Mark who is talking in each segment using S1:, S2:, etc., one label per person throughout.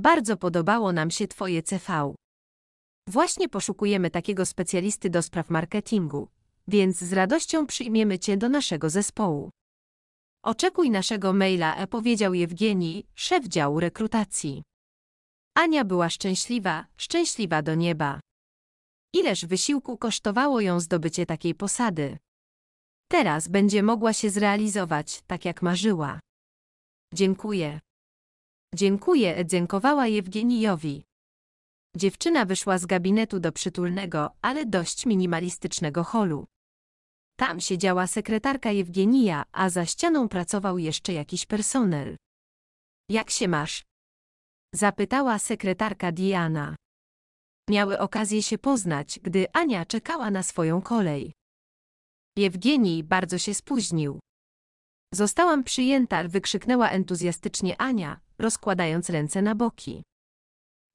S1: Bardzo podobało nam się Twoje CV. Właśnie poszukujemy takiego specjalisty do spraw marketingu, więc z radością przyjmiemy Cię do naszego zespołu. Oczekuj naszego maila, powiedział Jewgeni, szef działu rekrutacji. Ania była szczęśliwa, szczęśliwa do nieba. Ileż wysiłku kosztowało ją zdobycie takiej posady. Teraz będzie mogła się zrealizować, tak jak marzyła. Dziękuję. Dziękuję, dziękowała Jewgenijowi. Dziewczyna wyszła z gabinetu do przytulnego, ale dość minimalistycznego holu. Tam siedziała sekretarka Jewgenija, a za ścianą pracował jeszcze jakiś personel. Jak się masz? Zapytała sekretarka Diana. Miały okazję się poznać, gdy Ania czekała na swoją kolej. Jewgenij bardzo się spóźnił. Zostałam przyjęta, wykrzyknęła entuzjastycznie Ania, rozkładając ręce na boki.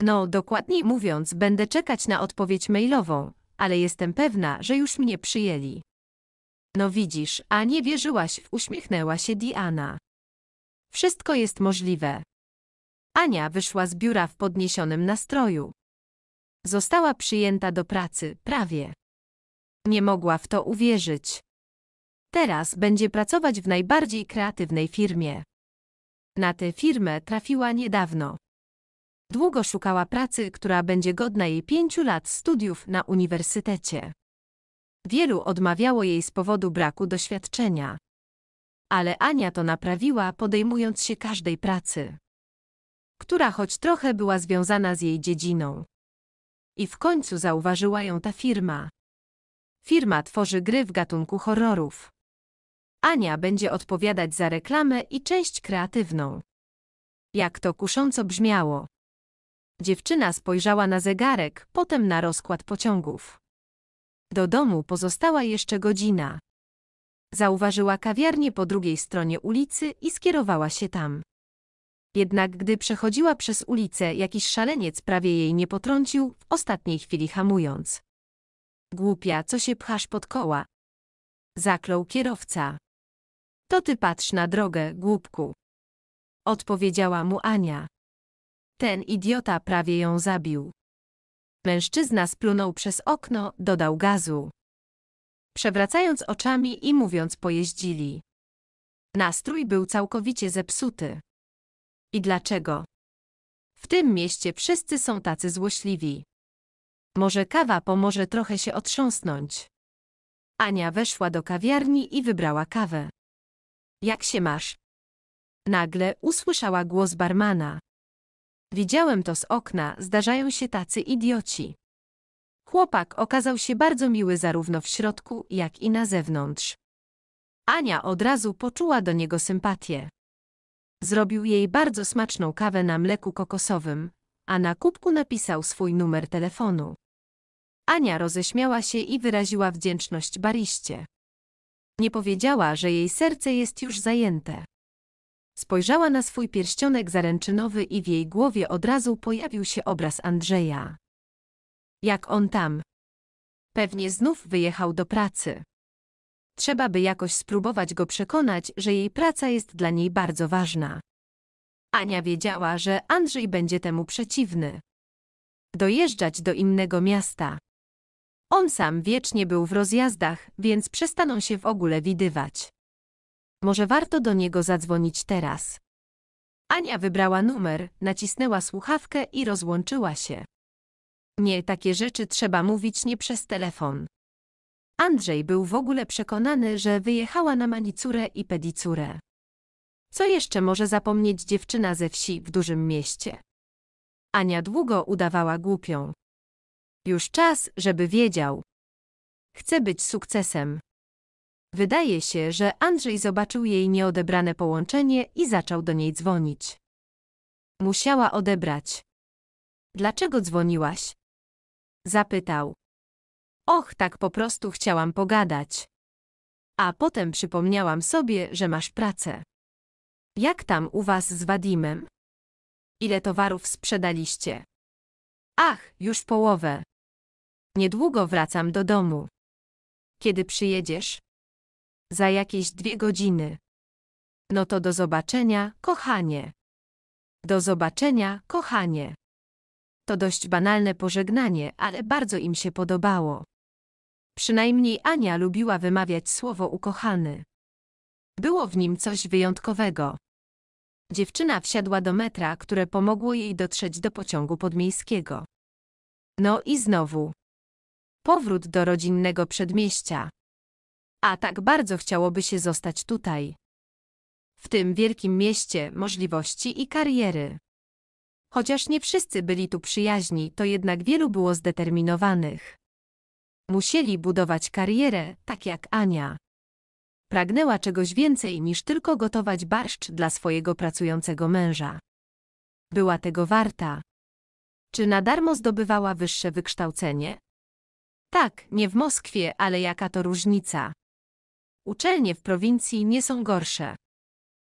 S1: No, dokładniej mówiąc, będę czekać na odpowiedź mailową, ale jestem pewna, że już mnie przyjęli. No widzisz, a nie wierzyłaś, uśmiechnęła się Diana. Wszystko jest możliwe. Ania wyszła z biura w podniesionym nastroju. Została przyjęta do pracy, prawie. Nie mogła w to uwierzyć. Teraz będzie pracować w najbardziej kreatywnej firmie. Na tę firmę trafiła niedawno. Długo szukała pracy, która będzie godna jej pięciu lat studiów na uniwersytecie. Wielu odmawiało jej z powodu braku doświadczenia. Ale Ania to naprawiła, podejmując się każdej pracy, która choć trochę była związana z jej dziedziną. I w końcu zauważyła ją ta firma. Firma tworzy gry w gatunku horrorów. Ania będzie odpowiadać za reklamę i część kreatywną. Jak to kusząco brzmiało. Dziewczyna spojrzała na zegarek, potem na rozkład pociągów. Do domu pozostała jeszcze godzina. Zauważyła kawiarnię po drugiej stronie ulicy i skierowała się tam. Jednak gdy przechodziła przez ulicę, jakiś szaleniec prawie jej nie potrącił, w ostatniej chwili hamując. Głupia, co się pchasz pod koła? Zaklął kierowca. To ty patrz na drogę, głupku. Odpowiedziała mu Ania. Ten idiota prawie ją zabił. Mężczyzna splunął przez okno, dodał gazu. Przewracając oczami i mówiąc pojeździli. Nastrój był całkowicie zepsuty. I dlaczego? W tym mieście wszyscy są tacy złośliwi. Może kawa pomoże trochę się otrząsnąć. Ania weszła do kawiarni i wybrała kawę. Jak się masz? Nagle usłyszała głos barmana. Widziałem to z okna, zdarzają się tacy idioci. Chłopak okazał się bardzo miły zarówno w środku, jak i na zewnątrz. Ania od razu poczuła do niego sympatię. Zrobił jej bardzo smaczną kawę na mleku kokosowym, a na kubku napisał swój numer telefonu. Ania roześmiała się i wyraziła wdzięczność bariście. Nie powiedziała, że jej serce jest już zajęte. Spojrzała na swój pierścionek zaręczynowy i w jej głowie od razu pojawił się obraz Andrzeja. Jak on tam? Pewnie znów wyjechał do pracy. Trzeba by jakoś spróbować go przekonać, że jej praca jest dla niej bardzo ważna. Ania wiedziała, że Andrzej będzie temu przeciwny. Dojeżdżać do innego miasta. On sam wiecznie był w rozjazdach, więc przestaną się w ogóle widywać. Może warto do niego zadzwonić teraz. Ania wybrała numer, nacisnęła słuchawkę i rozłączyła się. Nie, takie rzeczy trzeba mówić nie przez telefon. Andrzej był w ogóle przekonany, że wyjechała na manicurę i pedicurę. Co jeszcze może zapomnieć dziewczyna ze wsi w dużym mieście? Ania długo udawała głupią. Już czas, żeby wiedział. Chcę być sukcesem. Wydaje się, że Andrzej zobaczył jej nieodebrane połączenie i zaczął do niej dzwonić. Musiała odebrać. Dlaczego dzwoniłaś? Zapytał. Och, tak po prostu chciałam pogadać. A potem przypomniałam sobie, że masz pracę. Jak tam u was z Wadimem? Ile towarów sprzedaliście? Ach, już połowę. Niedługo wracam do domu. Kiedy przyjedziesz? Za jakieś dwie godziny. No to do zobaczenia, kochanie. Do zobaczenia, kochanie. To dość banalne pożegnanie, ale bardzo im się podobało. Przynajmniej Ania lubiła wymawiać słowo ukochany. Było w nim coś wyjątkowego. Dziewczyna wsiadła do metra, które pomogło jej dotrzeć do pociągu podmiejskiego. No i znowu powrót do rodzinnego przedmieścia. A tak bardzo chciałoby się zostać tutaj. W tym wielkim mieście możliwości i kariery. Chociaż nie wszyscy byli tu przyjaźni, to jednak wielu było zdeterminowanych. Musieli budować karierę, tak jak Ania. Pragnęła czegoś więcej niż tylko gotować barszcz dla swojego pracującego męża. Była tego warta. Czy na darmo zdobywała wyższe wykształcenie, tak, nie w Moskwie, ale jaka to różnica. Uczelnie w prowincji nie są gorsze.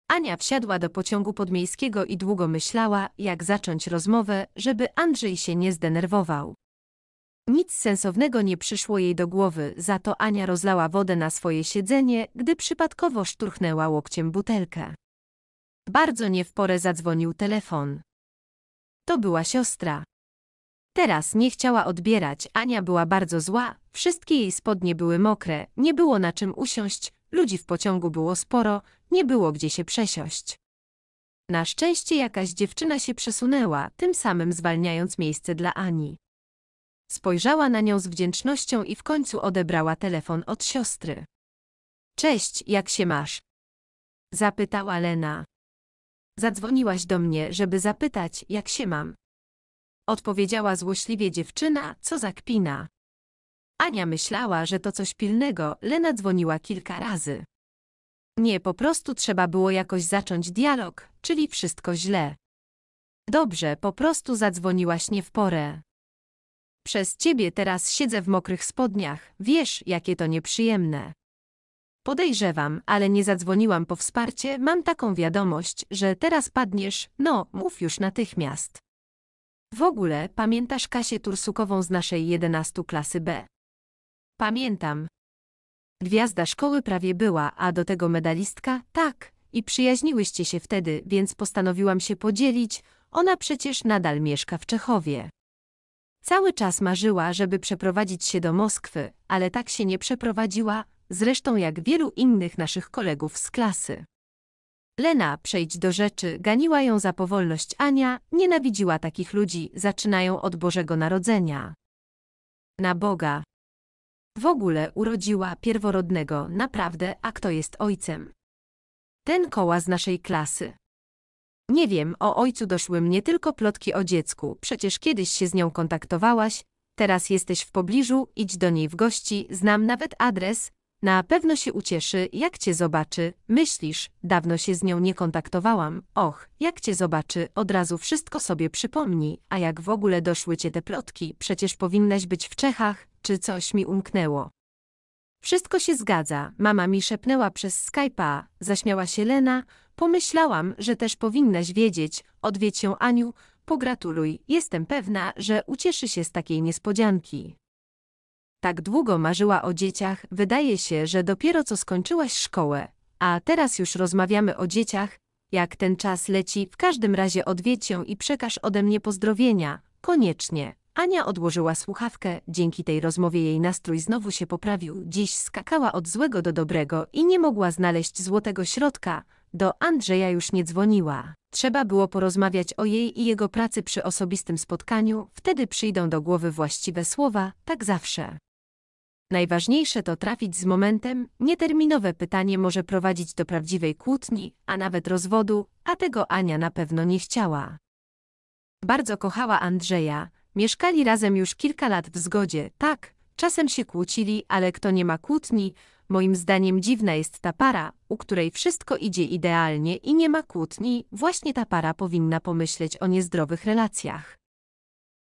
S1: Ania wsiadła do pociągu podmiejskiego i długo myślała, jak zacząć rozmowę, żeby Andrzej się nie zdenerwował. Nic sensownego nie przyszło jej do głowy, za to Ania rozlała wodę na swoje siedzenie, gdy przypadkowo szturchnęła łokciem butelkę. Bardzo nie w porę zadzwonił telefon. To była siostra. Teraz nie chciała odbierać, Ania była bardzo zła, wszystkie jej spodnie były mokre, nie było na czym usiąść, ludzi w pociągu było sporo, nie było gdzie się przesiąść. Na szczęście jakaś dziewczyna się przesunęła, tym samym zwalniając miejsce dla Ani. Spojrzała na nią z wdzięcznością i w końcu odebrała telefon od siostry. Cześć, jak się masz? Zapytała Lena. Zadzwoniłaś do mnie, żeby zapytać, jak się mam odpowiedziała złośliwie dziewczyna, co za kpina. Ania myślała, że to coś pilnego, Lena dzwoniła kilka razy. Nie, po prostu trzeba było jakoś zacząć dialog, czyli wszystko źle. Dobrze, po prostu zadzwoniłaś nie w porę. Przez ciebie teraz siedzę w mokrych spodniach, wiesz, jakie to nieprzyjemne. Podejrzewam, ale nie zadzwoniłam po wsparcie, mam taką wiadomość, że teraz padniesz, no, mów już natychmiast. W ogóle, pamiętasz Kasię Tursukową z naszej 11 klasy B? Pamiętam. Gwiazda szkoły prawie była, a do tego medalistka, tak, i przyjaźniłyście się wtedy, więc postanowiłam się podzielić, ona przecież nadal mieszka w Czechowie. Cały czas marzyła, żeby przeprowadzić się do Moskwy, ale tak się nie przeprowadziła, zresztą jak wielu innych naszych kolegów z klasy. Lena, przejdź do rzeczy, ganiła ją za powolność Ania, nienawidziła takich ludzi, zaczynają od Bożego Narodzenia. Na Boga. W ogóle urodziła pierworodnego, naprawdę, a kto jest ojcem? Ten koła z naszej klasy. Nie wiem, o ojcu doszły mnie tylko plotki o dziecku, przecież kiedyś się z nią kontaktowałaś, teraz jesteś w pobliżu, idź do niej w gości, znam nawet adres, na pewno się ucieszy, jak cię zobaczy. Myślisz, dawno się z nią nie kontaktowałam. Och, jak cię zobaczy, od razu wszystko sobie przypomni. A jak w ogóle doszły cię te plotki? Przecież powinnaś być w Czechach, czy coś mi umknęło? Wszystko się zgadza, mama mi szepnęła przez Skype'a, zaśmiała się Lena. Pomyślałam, że też powinnaś wiedzieć. Odwiedź ją Aniu, pogratuluj. Jestem pewna, że ucieszy się z takiej niespodzianki. Tak długo marzyła o dzieciach, wydaje się, że dopiero co skończyłaś szkołę, a teraz już rozmawiamy o dzieciach, jak ten czas leci, w każdym razie odwiedź ją i przekaż ode mnie pozdrowienia, koniecznie. Ania odłożyła słuchawkę, dzięki tej rozmowie jej nastrój znowu się poprawił. Dziś skakała od złego do dobrego i nie mogła znaleźć złotego środka. Do Andrzeja już nie dzwoniła. Trzeba było porozmawiać o jej i jego pracy przy osobistym spotkaniu, wtedy przyjdą do głowy właściwe słowa, tak zawsze. Najważniejsze to trafić z momentem, nieterminowe pytanie może prowadzić do prawdziwej kłótni, a nawet rozwodu, a tego Ania na pewno nie chciała. Bardzo kochała Andrzeja, mieszkali razem już kilka lat w zgodzie, tak, czasem się kłócili, ale kto nie ma kłótni, moim zdaniem dziwna jest ta para, u której wszystko idzie idealnie i nie ma kłótni, właśnie ta para powinna pomyśleć o niezdrowych relacjach.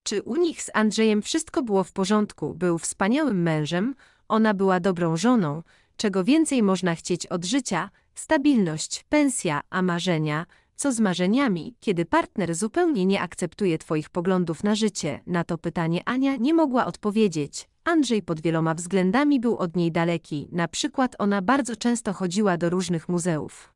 S1: Czy u nich z Andrzejem wszystko było w porządku? Był wspaniałym mężem, ona była dobrą żoną. Czego więcej można chcieć od życia? Stabilność, pensja, a marzenia? Co z marzeniami, kiedy partner zupełnie nie akceptuje Twoich poglądów na życie? Na to pytanie Ania nie mogła odpowiedzieć. Andrzej pod wieloma względami był od niej daleki, na przykład ona bardzo często chodziła do różnych muzeów.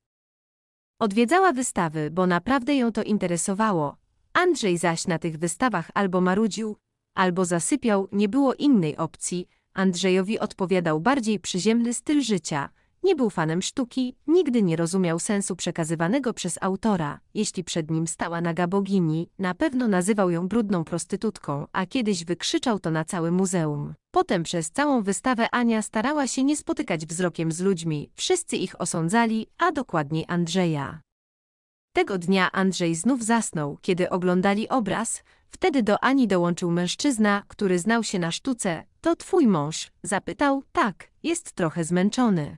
S1: Odwiedzała wystawy, bo naprawdę ją to interesowało, Andrzej zaś na tych wystawach albo marudził, albo zasypiał, nie było innej opcji. Andrzejowi odpowiadał bardziej przyziemny styl życia. Nie był fanem sztuki, nigdy nie rozumiał sensu przekazywanego przez autora. Jeśli przed nim stała naga bogini, na pewno nazywał ją brudną prostytutką, a kiedyś wykrzyczał to na całe muzeum. Potem przez całą wystawę Ania starała się nie spotykać wzrokiem z ludźmi. Wszyscy ich osądzali, a dokładniej Andrzeja. Tego dnia Andrzej znów zasnął, kiedy oglądali obraz. Wtedy do Ani dołączył mężczyzna, który znał się na sztuce. To twój mąż? Zapytał. Tak, jest trochę zmęczony.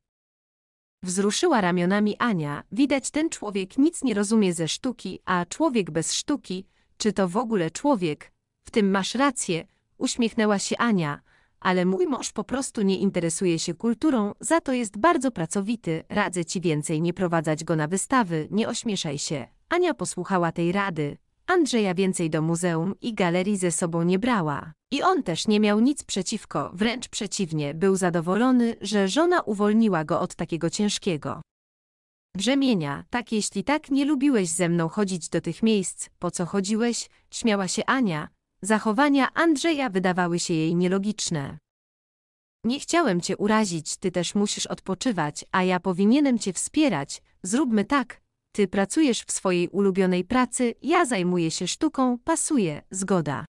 S1: Wzruszyła ramionami Ania. Widać, ten człowiek nic nie rozumie ze sztuki, a człowiek bez sztuki, czy to w ogóle człowiek? W tym masz rację, uśmiechnęła się Ania ale mój mąż po prostu nie interesuje się kulturą, za to jest bardzo pracowity, radzę ci więcej nie prowadzać go na wystawy, nie ośmieszaj się. Ania posłuchała tej rady. Andrzeja więcej do muzeum i galerii ze sobą nie brała. I on też nie miał nic przeciwko, wręcz przeciwnie, był zadowolony, że żona uwolniła go od takiego ciężkiego brzemienia. Tak, jeśli tak nie lubiłeś ze mną chodzić do tych miejsc, po co chodziłeś? Śmiała się Ania, Zachowania Andrzeja wydawały się jej nielogiczne. Nie chciałem cię urazić, ty też musisz odpoczywać, a ja powinienem cię wspierać. Zróbmy tak. Ty pracujesz w swojej ulubionej pracy, ja zajmuję się sztuką, pasuje, zgoda.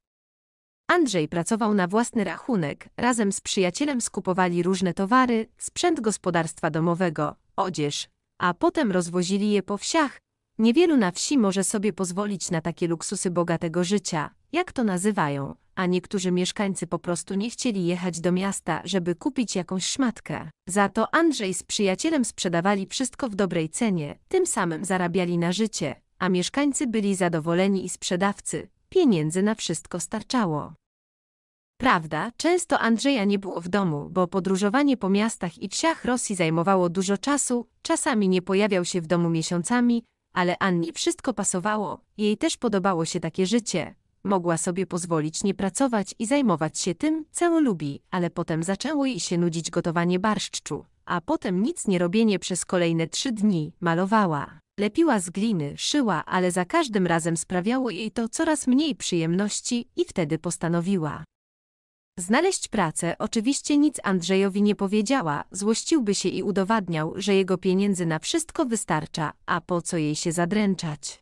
S1: Andrzej pracował na własny rachunek, razem z przyjacielem skupowali różne towary, sprzęt gospodarstwa domowego, odzież, a potem rozwozili je po wsiach. Niewielu na wsi może sobie pozwolić na takie luksusy bogatego życia, jak to nazywają, a niektórzy mieszkańcy po prostu nie chcieli jechać do miasta, żeby kupić jakąś szmatkę. Za to Andrzej z przyjacielem sprzedawali wszystko w dobrej cenie, tym samym zarabiali na życie, a mieszkańcy byli zadowoleni i sprzedawcy, pieniędzy na wszystko starczało. Prawda, często Andrzeja nie było w domu, bo podróżowanie po miastach i wsiach Rosji zajmowało dużo czasu, czasami nie pojawiał się w domu miesiącami, ale Anni wszystko pasowało, jej też podobało się takie życie, mogła sobie pozwolić nie pracować i zajmować się tym, co lubi, ale potem zaczęło jej się nudzić gotowanie barszczu, a potem nic nie robienie przez kolejne trzy dni, malowała. Lepiła z gliny, szyła, ale za każdym razem sprawiało jej to coraz mniej przyjemności i wtedy postanowiła. Znaleźć pracę oczywiście nic Andrzejowi nie powiedziała, złościłby się i udowadniał, że jego pieniędzy na wszystko wystarcza, a po co jej się zadręczać.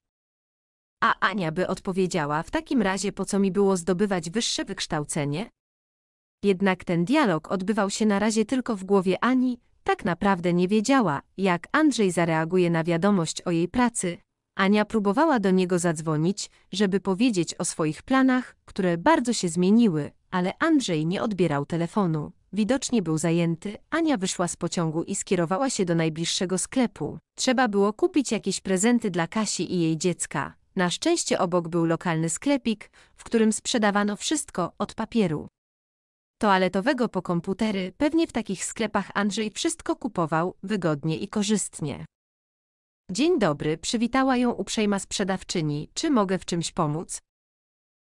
S1: A Ania by odpowiedziała, w takim razie po co mi było zdobywać wyższe wykształcenie? Jednak ten dialog odbywał się na razie tylko w głowie Ani, tak naprawdę nie wiedziała, jak Andrzej zareaguje na wiadomość o jej pracy. Ania próbowała do niego zadzwonić, żeby powiedzieć o swoich planach, które bardzo się zmieniły, ale Andrzej nie odbierał telefonu. Widocznie był zajęty, Ania wyszła z pociągu i skierowała się do najbliższego sklepu. Trzeba było kupić jakieś prezenty dla Kasi i jej dziecka. Na szczęście obok był lokalny sklepik, w którym sprzedawano wszystko od papieru toaletowego po komputery, pewnie w takich sklepach Andrzej wszystko kupował wygodnie i korzystnie. Dzień dobry, przywitała ją uprzejma sprzedawczyni. Czy mogę w czymś pomóc?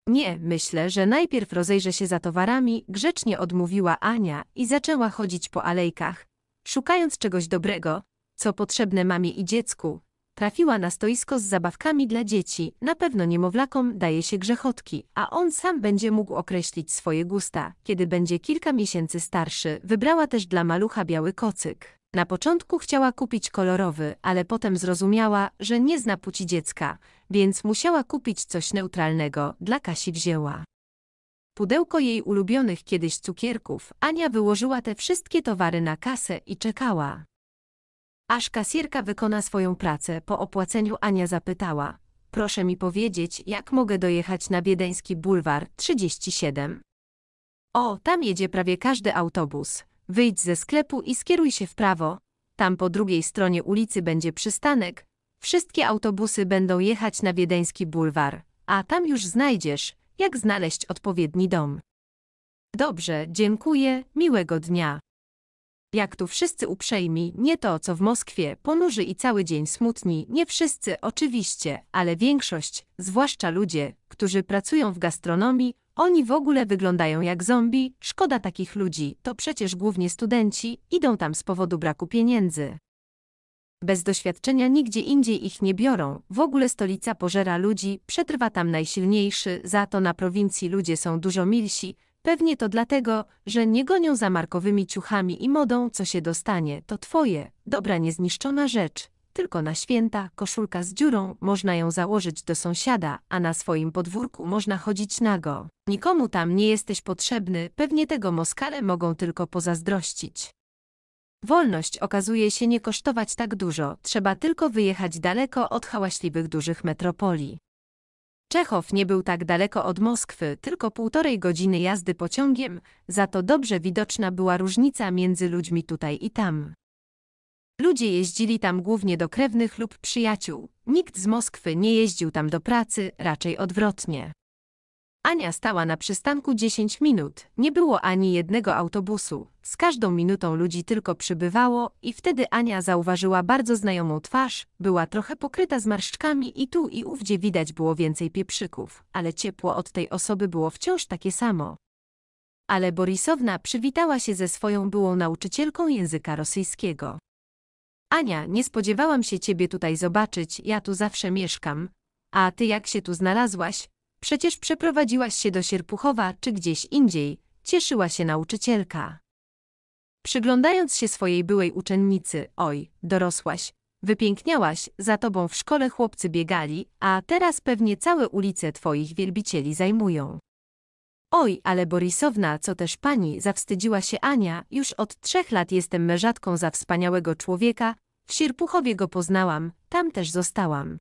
S1: Nie, myślę, że najpierw rozejrzę się za towarami, grzecznie odmówiła Ania i zaczęła chodzić po alejkach, szukając czegoś dobrego, co potrzebne mamie i dziecku, Trafiła na stoisko z zabawkami dla dzieci, na pewno niemowlakom daje się grzechotki, a on sam będzie mógł określić swoje gusta. Kiedy będzie kilka miesięcy starszy, wybrała też dla malucha biały kocyk. Na początku chciała kupić kolorowy, ale potem zrozumiała, że nie zna płci dziecka, więc musiała kupić coś neutralnego, dla Kasi wzięła. Pudełko jej ulubionych kiedyś cukierków, Ania wyłożyła te wszystkie towary na kasę i czekała. Aż kasjerka wykona swoją pracę, po opłaceniu Ania zapytała. Proszę mi powiedzieć, jak mogę dojechać na Biedeński Bulwar 37? O, tam jedzie prawie każdy autobus. Wyjdź ze sklepu i skieruj się w prawo. Tam po drugiej stronie ulicy będzie przystanek. Wszystkie autobusy będą jechać na Wiedeński Bulwar, a tam już znajdziesz, jak znaleźć odpowiedni dom. Dobrze, dziękuję, miłego dnia. Jak tu wszyscy uprzejmi, nie to co w Moskwie, ponurzy i cały dzień smutni, nie wszyscy oczywiście, ale większość, zwłaszcza ludzie, którzy pracują w gastronomii, oni w ogóle wyglądają jak zombie, szkoda takich ludzi, to przecież głównie studenci, idą tam z powodu braku pieniędzy. Bez doświadczenia nigdzie indziej ich nie biorą, w ogóle stolica pożera ludzi, przetrwa tam najsilniejszy, za to na prowincji ludzie są dużo milsi, Pewnie to dlatego, że nie gonią za markowymi ciuchami i modą, co się dostanie, to twoje, dobra niezniszczona rzecz. Tylko na święta, koszulka z dziurą, można ją założyć do sąsiada, a na swoim podwórku można chodzić nago. Nikomu tam nie jesteś potrzebny, pewnie tego moskale mogą tylko pozazdrościć. Wolność okazuje się nie kosztować tak dużo, trzeba tylko wyjechać daleko od hałaśliwych dużych metropolii. Czechow nie był tak daleko od Moskwy, tylko półtorej godziny jazdy pociągiem, za to dobrze widoczna była różnica między ludźmi tutaj i tam. Ludzie jeździli tam głównie do krewnych lub przyjaciół. Nikt z Moskwy nie jeździł tam do pracy, raczej odwrotnie. Ania stała na przystanku 10 minut. Nie było ani jednego autobusu. Z każdą minutą ludzi tylko przybywało i wtedy Ania zauważyła bardzo znajomą twarz. Była trochę pokryta zmarszczkami i tu i ówdzie widać było więcej pieprzyków, ale ciepło od tej osoby było wciąż takie samo. Ale Borisowna przywitała się ze swoją byłą nauczycielką języka rosyjskiego. Ania, nie spodziewałam się ciebie tutaj zobaczyć, ja tu zawsze mieszkam. A ty jak się tu znalazłaś? Przecież przeprowadziłaś się do Sierpuchowa czy gdzieś indziej, cieszyła się nauczycielka. Przyglądając się swojej byłej uczennicy, oj, dorosłaś, wypiękniałaś, za tobą w szkole chłopcy biegali, a teraz pewnie całe ulice twoich wielbicieli zajmują. Oj, ale Borisowna, co też pani, zawstydziła się Ania, już od trzech lat jestem mężatką za wspaniałego człowieka, w Sierpuchowie go poznałam, tam też zostałam.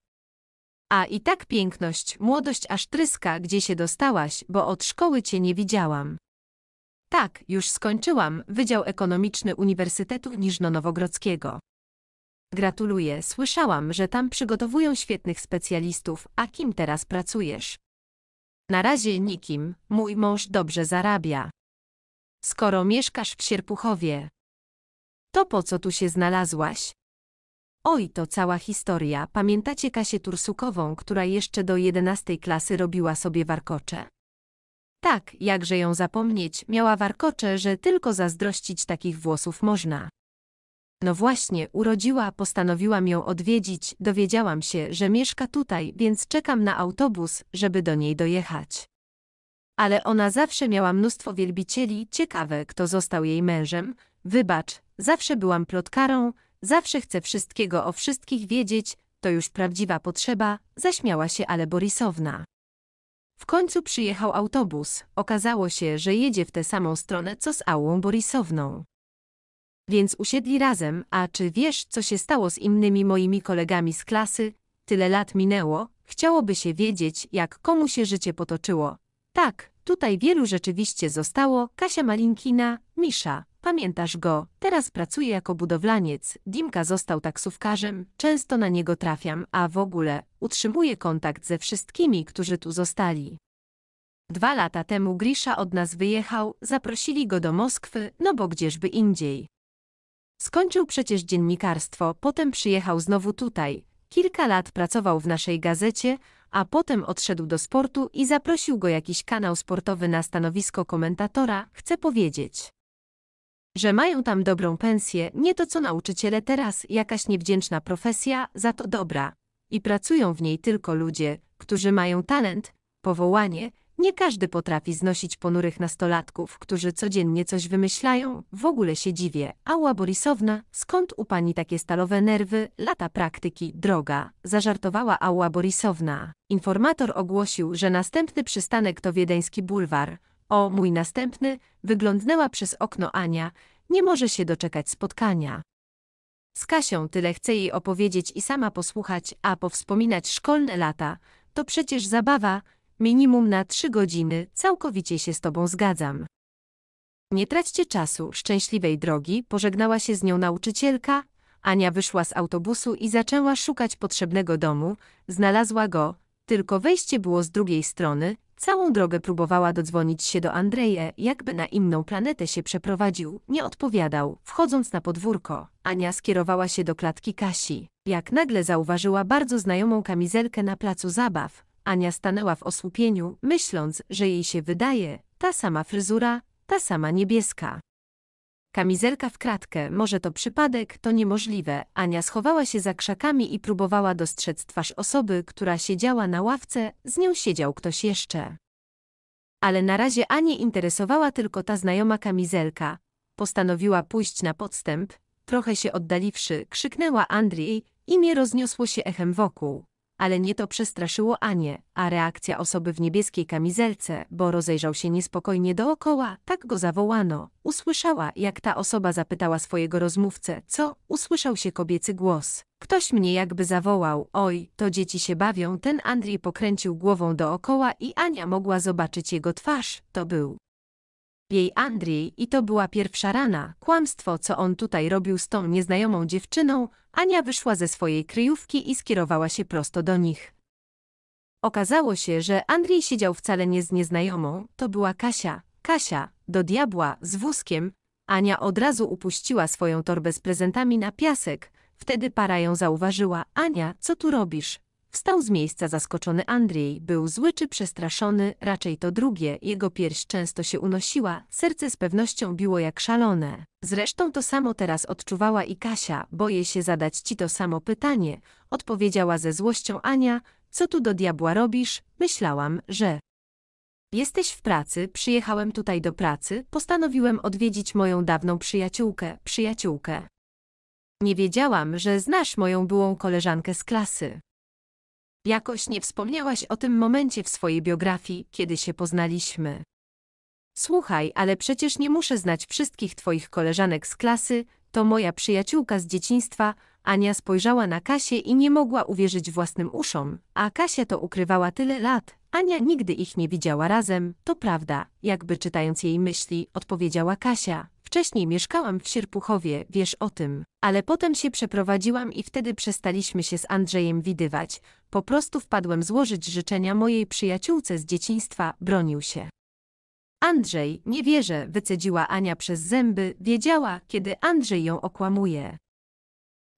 S1: A i tak piękność, młodość aż tryska, gdzie się dostałaś, bo od szkoły cię nie widziałam. Tak, już skończyłam Wydział Ekonomiczny Uniwersytetu Niżno-Nowogrodzkiego. Gratuluję, słyszałam, że tam przygotowują świetnych specjalistów, a kim teraz pracujesz? Na razie nikim, mój mąż dobrze zarabia. Skoro mieszkasz w Sierpuchowie, to po co tu się znalazłaś? Oj, to cała historia. Pamiętacie Kasię Tursukową, która jeszcze do jedenastej klasy robiła sobie warkocze? Tak, jakże ją zapomnieć, miała warkocze, że tylko zazdrościć takich włosów można. No właśnie, urodziła, postanowiłam ją odwiedzić, dowiedziałam się, że mieszka tutaj, więc czekam na autobus, żeby do niej dojechać. Ale ona zawsze miała mnóstwo wielbicieli, ciekawe, kto został jej mężem. Wybacz, zawsze byłam plotkarą, Zawsze chcę wszystkiego o wszystkich wiedzieć, to już prawdziwa potrzeba, zaśmiała się ale Borisowna. W końcu przyjechał autobus, okazało się, że jedzie w tę samą stronę co z Ałą Borisowną. Więc usiedli razem, a czy wiesz, co się stało z innymi moimi kolegami z klasy? Tyle lat minęło, chciałoby się wiedzieć, jak komu się życie potoczyło. Tak, tutaj wielu rzeczywiście zostało, Kasia Malinkina, Misza. Pamiętasz go, teraz pracuje jako budowlaniec, Dimka został taksówkarzem, często na niego trafiam, a w ogóle utrzymuje kontakt ze wszystkimi, którzy tu zostali. Dwa lata temu Grisza od nas wyjechał, zaprosili go do Moskwy, no bo gdzieżby indziej. Skończył przecież dziennikarstwo, potem przyjechał znowu tutaj. Kilka lat pracował w naszej gazecie, a potem odszedł do sportu i zaprosił go jakiś kanał sportowy na stanowisko komentatora, chcę powiedzieć że mają tam dobrą pensję, nie to co nauczyciele teraz, jakaś niewdzięczna profesja, za to dobra. I pracują w niej tylko ludzie, którzy mają talent, powołanie, nie każdy potrafi znosić ponurych nastolatków, którzy codziennie coś wymyślają, w ogóle się dziwię. Ała Borisowna, skąd u pani takie stalowe nerwy, lata praktyki, droga? Zażartowała Ała Borisowna. Informator ogłosił, że następny przystanek to Wiedeński Bulwar, o, mój następny, wyglądnęła przez okno Ania, nie może się doczekać spotkania. Z Kasią tyle chcę jej opowiedzieć i sama posłuchać, a powspominać szkolne lata, to przecież zabawa, minimum na trzy godziny, całkowicie się z tobą zgadzam. Nie traćcie czasu, szczęśliwej drogi, pożegnała się z nią nauczycielka, Ania wyszła z autobusu i zaczęła szukać potrzebnego domu, znalazła go, tylko wejście było z drugiej strony, Całą drogę próbowała dodzwonić się do Andrzeje, jakby na inną planetę się przeprowadził. Nie odpowiadał. Wchodząc na podwórko, Ania skierowała się do klatki Kasi. Jak nagle zauważyła bardzo znajomą kamizelkę na placu zabaw, Ania stanęła w osłupieniu, myśląc, że jej się wydaje, ta sama fryzura, ta sama niebieska. Kamizelka w kratkę, może to przypadek, to niemożliwe. Ania schowała się za krzakami i próbowała dostrzec twarz osoby, która siedziała na ławce, z nią siedział ktoś jeszcze. Ale na razie Ani interesowała tylko ta znajoma kamizelka. Postanowiła pójść na podstęp, trochę się oddaliwszy, krzyknęła Andrzej, imię rozniosło się echem wokół ale nie to przestraszyło Anię, a reakcja osoby w niebieskiej kamizelce, bo rozejrzał się niespokojnie dookoła, tak go zawołano. Usłyszała, jak ta osoba zapytała swojego rozmówcę, co? Usłyszał się kobiecy głos. Ktoś mnie jakby zawołał, oj, to dzieci się bawią. Ten Andrzej pokręcił głową dookoła i Ania mogła zobaczyć jego twarz. To był jej Andrzej i to była pierwsza rana, kłamstwo, co on tutaj robił z tą nieznajomą dziewczyną, Ania wyszła ze swojej kryjówki i skierowała się prosto do nich. Okazało się, że Andrzej siedział wcale nie z nieznajomą, to była Kasia. Kasia, do diabła, z wózkiem. Ania od razu upuściła swoją torbę z prezentami na piasek. Wtedy para ją zauważyła. Ania, co tu robisz? Wstał z miejsca zaskoczony Andrzej, był zły czy przestraszony, raczej to drugie, jego pierś często się unosiła, serce z pewnością biło jak szalone. Zresztą to samo teraz odczuwała i Kasia, boję się zadać ci to samo pytanie, odpowiedziała ze złością Ania, co tu do diabła robisz, myślałam, że... Jesteś w pracy, przyjechałem tutaj do pracy, postanowiłem odwiedzić moją dawną przyjaciółkę, przyjaciółkę. Nie wiedziałam, że znasz moją byłą koleżankę z klasy. Jakoś nie wspomniałaś o tym momencie w swojej biografii, kiedy się poznaliśmy. Słuchaj, ale przecież nie muszę znać wszystkich twoich koleżanek z klasy, to moja przyjaciółka z dzieciństwa, Ania spojrzała na Kasię i nie mogła uwierzyć własnym uszom, a Kasia to ukrywała tyle lat. Ania nigdy ich nie widziała razem, to prawda, jakby czytając jej myśli, odpowiedziała Kasia. Wcześniej mieszkałam w Sierpuchowie, wiesz o tym, ale potem się przeprowadziłam i wtedy przestaliśmy się z Andrzejem widywać. Po prostu wpadłem złożyć życzenia mojej przyjaciółce z dzieciństwa, bronił się. Andrzej, nie wierzę, wycedziła Ania przez zęby, wiedziała, kiedy Andrzej ją okłamuje.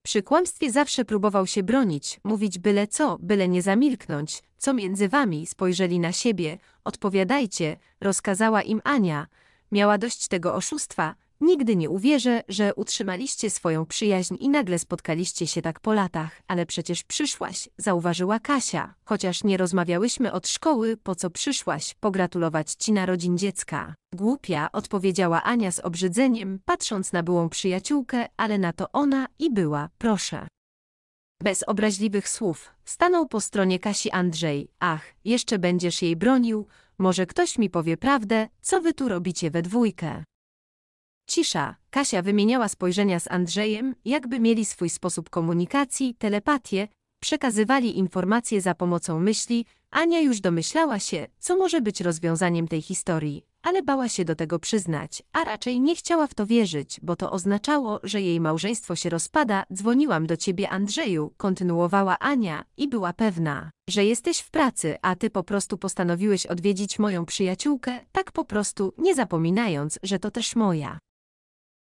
S1: Przy kłamstwie zawsze próbował się bronić, mówić byle co, byle nie zamilknąć, co między wami spojrzeli na siebie, odpowiadajcie, rozkazała im Ania, Miała dość tego oszustwa, nigdy nie uwierzę, że utrzymaliście swoją przyjaźń i nagle spotkaliście się tak po latach, ale przecież przyszłaś, zauważyła Kasia, chociaż nie rozmawiałyśmy od szkoły, po co przyszłaś, pogratulować ci narodzin dziecka. Głupia, odpowiedziała Ania z obrzydzeniem, patrząc na byłą przyjaciółkę, ale na to ona i była, proszę. Bez obraźliwych słów, stanął po stronie Kasi Andrzej. Ach, jeszcze będziesz jej bronił, może ktoś mi powie prawdę, co wy tu robicie we dwójkę? Cisza. Kasia wymieniała spojrzenia z Andrzejem, jakby mieli swój sposób komunikacji, telepatię, przekazywali informacje za pomocą myśli, Ania już domyślała się, co może być rozwiązaniem tej historii, ale bała się do tego przyznać, a raczej nie chciała w to wierzyć, bo to oznaczało, że jej małżeństwo się rozpada. Dzwoniłam do ciebie, Andrzeju, kontynuowała Ania i była pewna, że jesteś w pracy, a ty po prostu postanowiłeś odwiedzić moją przyjaciółkę, tak po prostu, nie zapominając, że to też moja.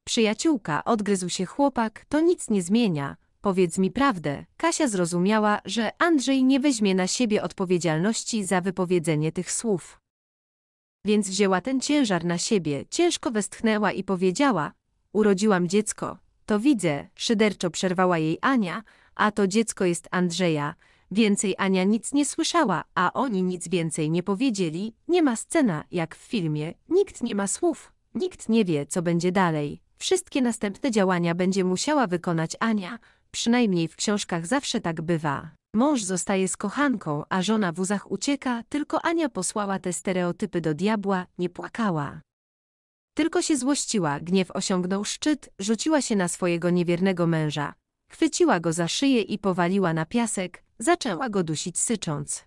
S1: Przyjaciółka, odgryzł się chłopak, to nic nie zmienia, Powiedz mi prawdę, Kasia zrozumiała, że Andrzej nie weźmie na siebie odpowiedzialności za wypowiedzenie tych słów. Więc wzięła ten ciężar na siebie, ciężko westchnęła i powiedziała: Urodziłam dziecko, to widzę, szyderczo przerwała jej Ania, a to dziecko jest Andrzeja. Więcej Ania nic nie słyszała, a oni nic więcej nie powiedzieli. Nie ma scena, jak w filmie, nikt nie ma słów, nikt nie wie, co będzie dalej. Wszystkie następne działania będzie musiała wykonać Ania, Przynajmniej w książkach zawsze tak bywa. Mąż zostaje z kochanką, a żona w łzach ucieka, tylko Ania posłała te stereotypy do diabła, nie płakała. Tylko się złościła, gniew osiągnął szczyt, rzuciła się na swojego niewiernego męża. Chwyciła go za szyję i powaliła na piasek, zaczęła go dusić sycząc.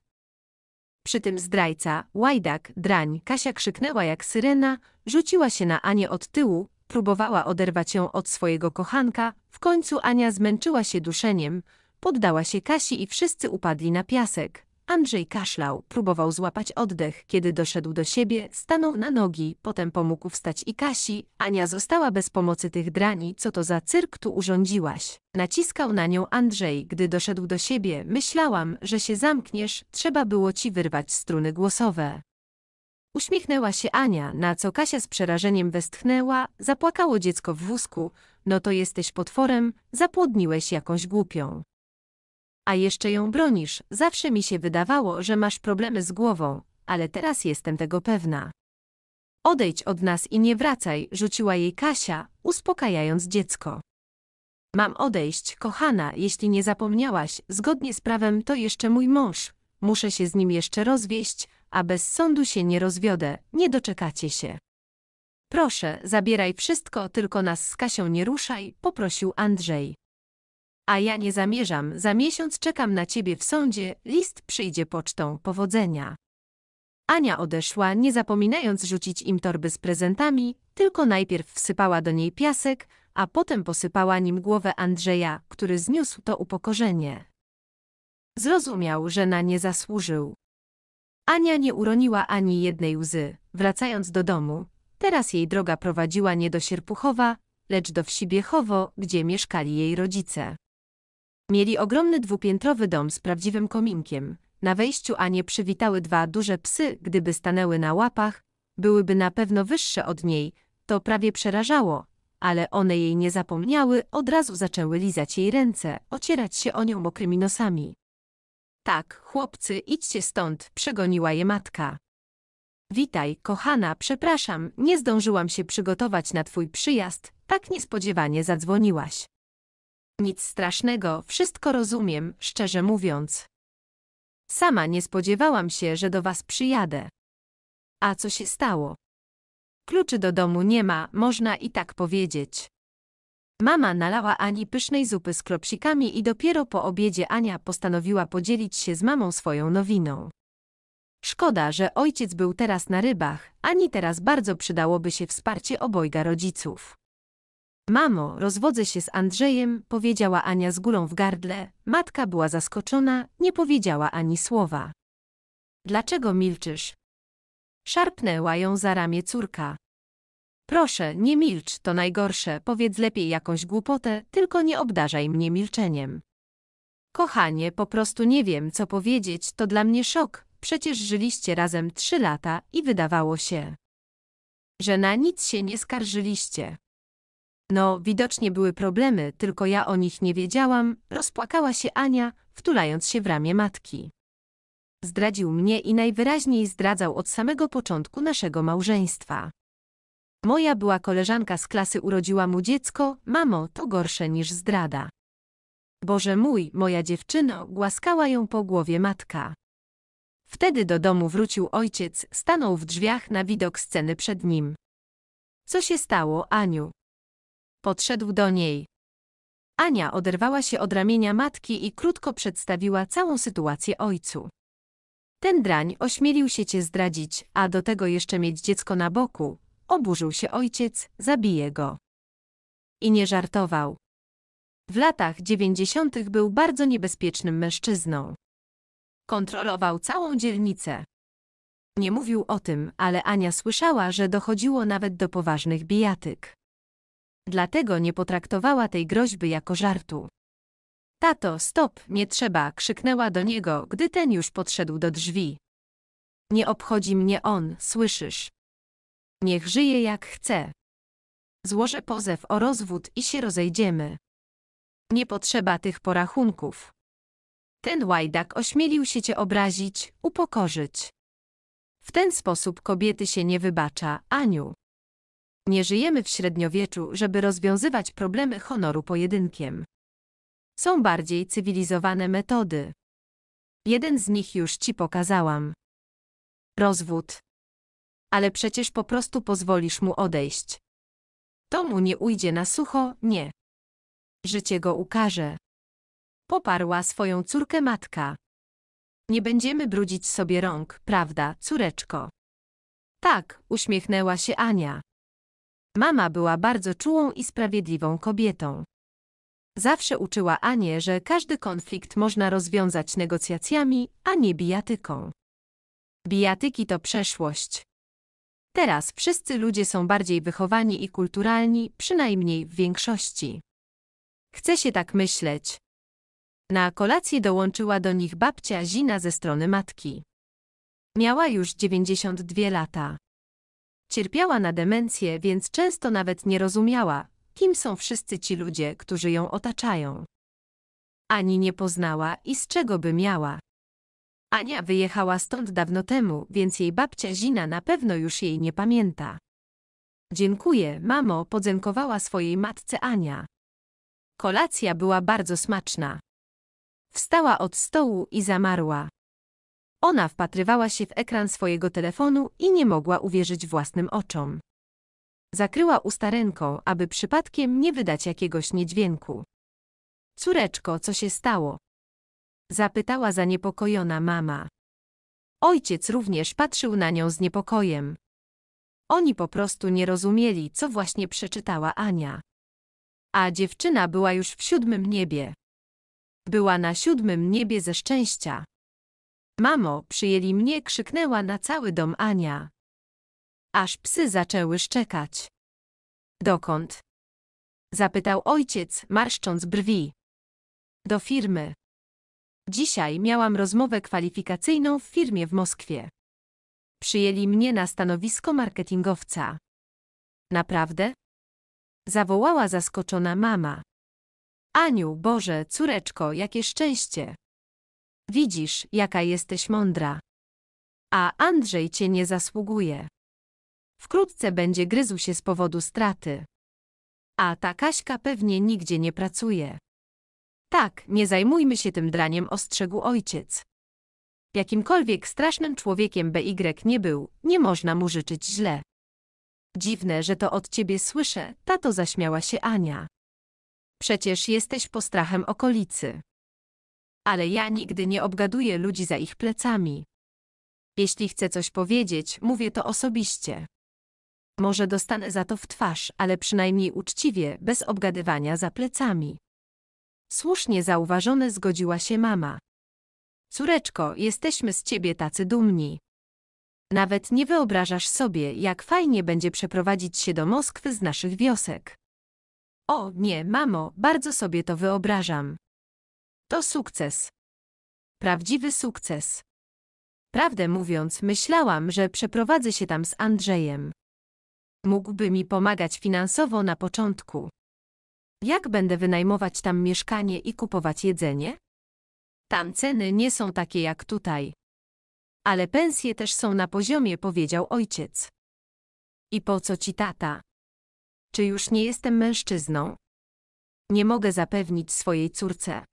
S1: Przy tym zdrajca, łajdak, drań, Kasia krzyknęła jak syrena, rzuciła się na Anię od tyłu, próbowała oderwać ją od swojego kochanka, w końcu Ania zmęczyła się duszeniem, poddała się Kasi i wszyscy upadli na piasek. Andrzej kaszlał, próbował złapać oddech. Kiedy doszedł do siebie, stanął na nogi, potem pomógł wstać i Kasi. Ania została bez pomocy tych drani, co to za cyrk tu urządziłaś. Naciskał na nią Andrzej, gdy doszedł do siebie. Myślałam, że się zamkniesz, trzeba było ci wyrwać struny głosowe. Uśmiechnęła się Ania, na co Kasia z przerażeniem westchnęła, zapłakało dziecko w wózku, no to jesteś potworem, zapłodniłeś jakąś głupią. A jeszcze ją bronisz, zawsze mi się wydawało, że masz problemy z głową, ale teraz jestem tego pewna. Odejdź od nas i nie wracaj, rzuciła jej Kasia, uspokajając dziecko. Mam odejść, kochana, jeśli nie zapomniałaś, zgodnie z prawem to jeszcze mój mąż, muszę się z nim jeszcze rozwieść, a bez sądu się nie rozwiodę, nie doczekacie się. Proszę, zabieraj wszystko, tylko nas z Kasią nie ruszaj, poprosił Andrzej. A ja nie zamierzam, za miesiąc czekam na ciebie w sądzie, list przyjdzie pocztą, powodzenia. Ania odeszła, nie zapominając rzucić im torby z prezentami, tylko najpierw wsypała do niej piasek, a potem posypała nim głowę Andrzeja, który zniósł to upokorzenie. Zrozumiał, że na nie zasłużył. Ania nie uroniła ani jednej łzy, wracając do domu. Teraz jej droga prowadziła nie do Sierpuchowa, lecz do wsi Biechowo, gdzie mieszkali jej rodzice. Mieli ogromny dwupiętrowy dom z prawdziwym kominkiem. Na wejściu Anie przywitały dwa duże psy, gdyby stanęły na łapach, byłyby na pewno wyższe od niej, to prawie przerażało, ale one jej nie zapomniały, od razu zaczęły lizać jej ręce, ocierać się o nią mokrymi nosami. Tak, chłopcy, idźcie stąd, przegoniła je matka. Witaj, kochana, przepraszam, nie zdążyłam się przygotować na twój przyjazd, tak niespodziewanie zadzwoniłaś. Nic strasznego, wszystko rozumiem, szczerze mówiąc. Sama nie spodziewałam się, że do was przyjadę. A co się stało? Kluczy do domu nie ma, można i tak powiedzieć. Mama nalała Ani pysznej zupy z klopsikami i dopiero po obiedzie Ania postanowiła podzielić się z mamą swoją nowiną. Szkoda, że ojciec był teraz na rybach, Ani teraz bardzo przydałoby się wsparcie obojga rodziców. Mamo, rozwodzę się z Andrzejem, powiedziała Ania z górą w gardle. Matka była zaskoczona, nie powiedziała ani słowa. Dlaczego milczysz? Szarpnęła ją za ramię córka. Proszę, nie milcz, to najgorsze, powiedz lepiej jakąś głupotę, tylko nie obdarzaj mnie milczeniem. Kochanie, po prostu nie wiem, co powiedzieć, to dla mnie szok, przecież żyliście razem trzy lata i wydawało się, że na nic się nie skarżyliście. No, widocznie były problemy, tylko ja o nich nie wiedziałam, rozpłakała się Ania, wtulając się w ramię matki. Zdradził mnie i najwyraźniej zdradzał od samego początku naszego małżeństwa. Moja była koleżanka z klasy urodziła mu dziecko, mamo, to gorsze niż zdrada. Boże mój, moja dziewczyno, głaskała ją po głowie matka. Wtedy do domu wrócił ojciec, stanął w drzwiach na widok sceny przed nim. Co się stało, Aniu? Podszedł do niej. Ania oderwała się od ramienia matki i krótko przedstawiła całą sytuację ojcu. Ten drań ośmielił się cię zdradzić, a do tego jeszcze mieć dziecko na boku, Oburzył się ojciec, zabije go. I nie żartował. W latach dziewięćdziesiątych był bardzo niebezpiecznym mężczyzną. Kontrolował całą dzielnicę. Nie mówił o tym, ale Ania słyszała, że dochodziło nawet do poważnych bijatyk. Dlatego nie potraktowała tej groźby jako żartu. Tato, stop, nie trzeba, krzyknęła do niego, gdy ten już podszedł do drzwi. Nie obchodzi mnie on, słyszysz? Niech żyje jak chce. Złożę pozew o rozwód i się rozejdziemy. Nie potrzeba tych porachunków. Ten łajdak ośmielił się cię obrazić, upokorzyć. W ten sposób kobiety się nie wybacza, Aniu. Nie żyjemy w średniowieczu, żeby rozwiązywać problemy honoru pojedynkiem. Są bardziej cywilizowane metody. Jeden z nich już ci pokazałam. Rozwód ale przecież po prostu pozwolisz mu odejść. To mu nie ujdzie na sucho, nie. Życie go ukaże. Poparła swoją córkę matka. Nie będziemy brudzić sobie rąk, prawda, córeczko? Tak, uśmiechnęła się Ania. Mama była bardzo czułą i sprawiedliwą kobietą. Zawsze uczyła Anię, że każdy konflikt można rozwiązać negocjacjami, a nie bijatyką. Bijatyki to przeszłość. Teraz wszyscy ludzie są bardziej wychowani i kulturalni, przynajmniej w większości. Chce się tak myśleć. Na kolację dołączyła do nich babcia Zina ze strony matki. Miała już 92 lata. Cierpiała na demencję, więc często nawet nie rozumiała, kim są wszyscy ci ludzie, którzy ją otaczają. Ani nie poznała i z czego by miała. Ania wyjechała stąd dawno temu, więc jej babcia Zina na pewno już jej nie pamięta. Dziękuję, mamo, podziękowała swojej matce Ania. Kolacja była bardzo smaczna. Wstała od stołu i zamarła. Ona wpatrywała się w ekran swojego telefonu i nie mogła uwierzyć własnym oczom. Zakryła usta ręką, aby przypadkiem nie wydać jakiegoś niedźwięku. Córeczko, co się stało? Zapytała zaniepokojona mama. Ojciec również patrzył na nią z niepokojem. Oni po prostu nie rozumieli, co właśnie przeczytała Ania. A dziewczyna była już w siódmym niebie. Była na siódmym niebie ze szczęścia. Mamo, przyjęli mnie, krzyknęła na cały dom Ania. Aż psy zaczęły szczekać. Dokąd? Zapytał ojciec, marszcząc brwi. Do firmy. Dzisiaj miałam rozmowę kwalifikacyjną w firmie w Moskwie. Przyjęli mnie na stanowisko marketingowca. Naprawdę? Zawołała zaskoczona mama. Aniu, Boże, córeczko, jakie szczęście! Widzisz, jaka jesteś mądra. A Andrzej cię nie zasługuje. Wkrótce będzie gryzł się z powodu straty. A ta Kaśka pewnie nigdzie nie pracuje. Tak, nie zajmujmy się tym draniem, ostrzegł ojciec. Jakimkolwiek strasznym człowiekiem BY y nie był, nie można mu życzyć źle. Dziwne, że to od ciebie słyszę, tato zaśmiała się Ania. Przecież jesteś postrachem okolicy. Ale ja nigdy nie obgaduję ludzi za ich plecami. Jeśli chcę coś powiedzieć, mówię to osobiście. Może dostanę za to w twarz, ale przynajmniej uczciwie, bez obgadywania za plecami. Słusznie zauważone zgodziła się mama. Córeczko, jesteśmy z ciebie tacy dumni. Nawet nie wyobrażasz sobie, jak fajnie będzie przeprowadzić się do Moskwy z naszych wiosek. O, nie, mamo, bardzo sobie to wyobrażam. To sukces. Prawdziwy sukces. Prawdę mówiąc, myślałam, że przeprowadzę się tam z Andrzejem. Mógłby mi pomagać finansowo na początku. Jak będę wynajmować tam mieszkanie i kupować jedzenie? Tam ceny nie są takie jak tutaj. Ale pensje też są na poziomie, powiedział ojciec. I po co ci tata? Czy już nie jestem mężczyzną? Nie mogę zapewnić swojej córce.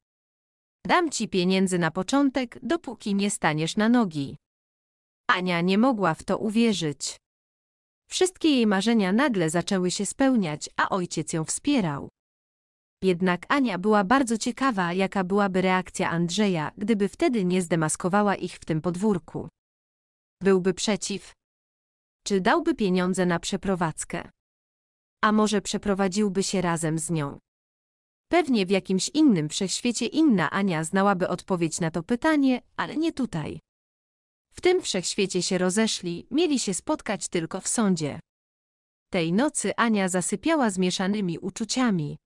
S1: Dam ci pieniędzy na początek, dopóki nie staniesz na nogi. Ania nie mogła w to uwierzyć. Wszystkie jej marzenia nagle zaczęły się spełniać, a ojciec ją wspierał. Jednak Ania była bardzo ciekawa, jaka byłaby reakcja Andrzeja, gdyby wtedy nie zdemaskowała ich w tym podwórku. Byłby przeciw. Czy dałby pieniądze na przeprowadzkę? A może przeprowadziłby się razem z nią? Pewnie w jakimś innym wszechświecie inna Ania znałaby odpowiedź na to pytanie, ale nie tutaj. W tym wszechświecie się rozeszli, mieli się spotkać tylko w sądzie. Tej nocy Ania zasypiała zmieszanymi uczuciami.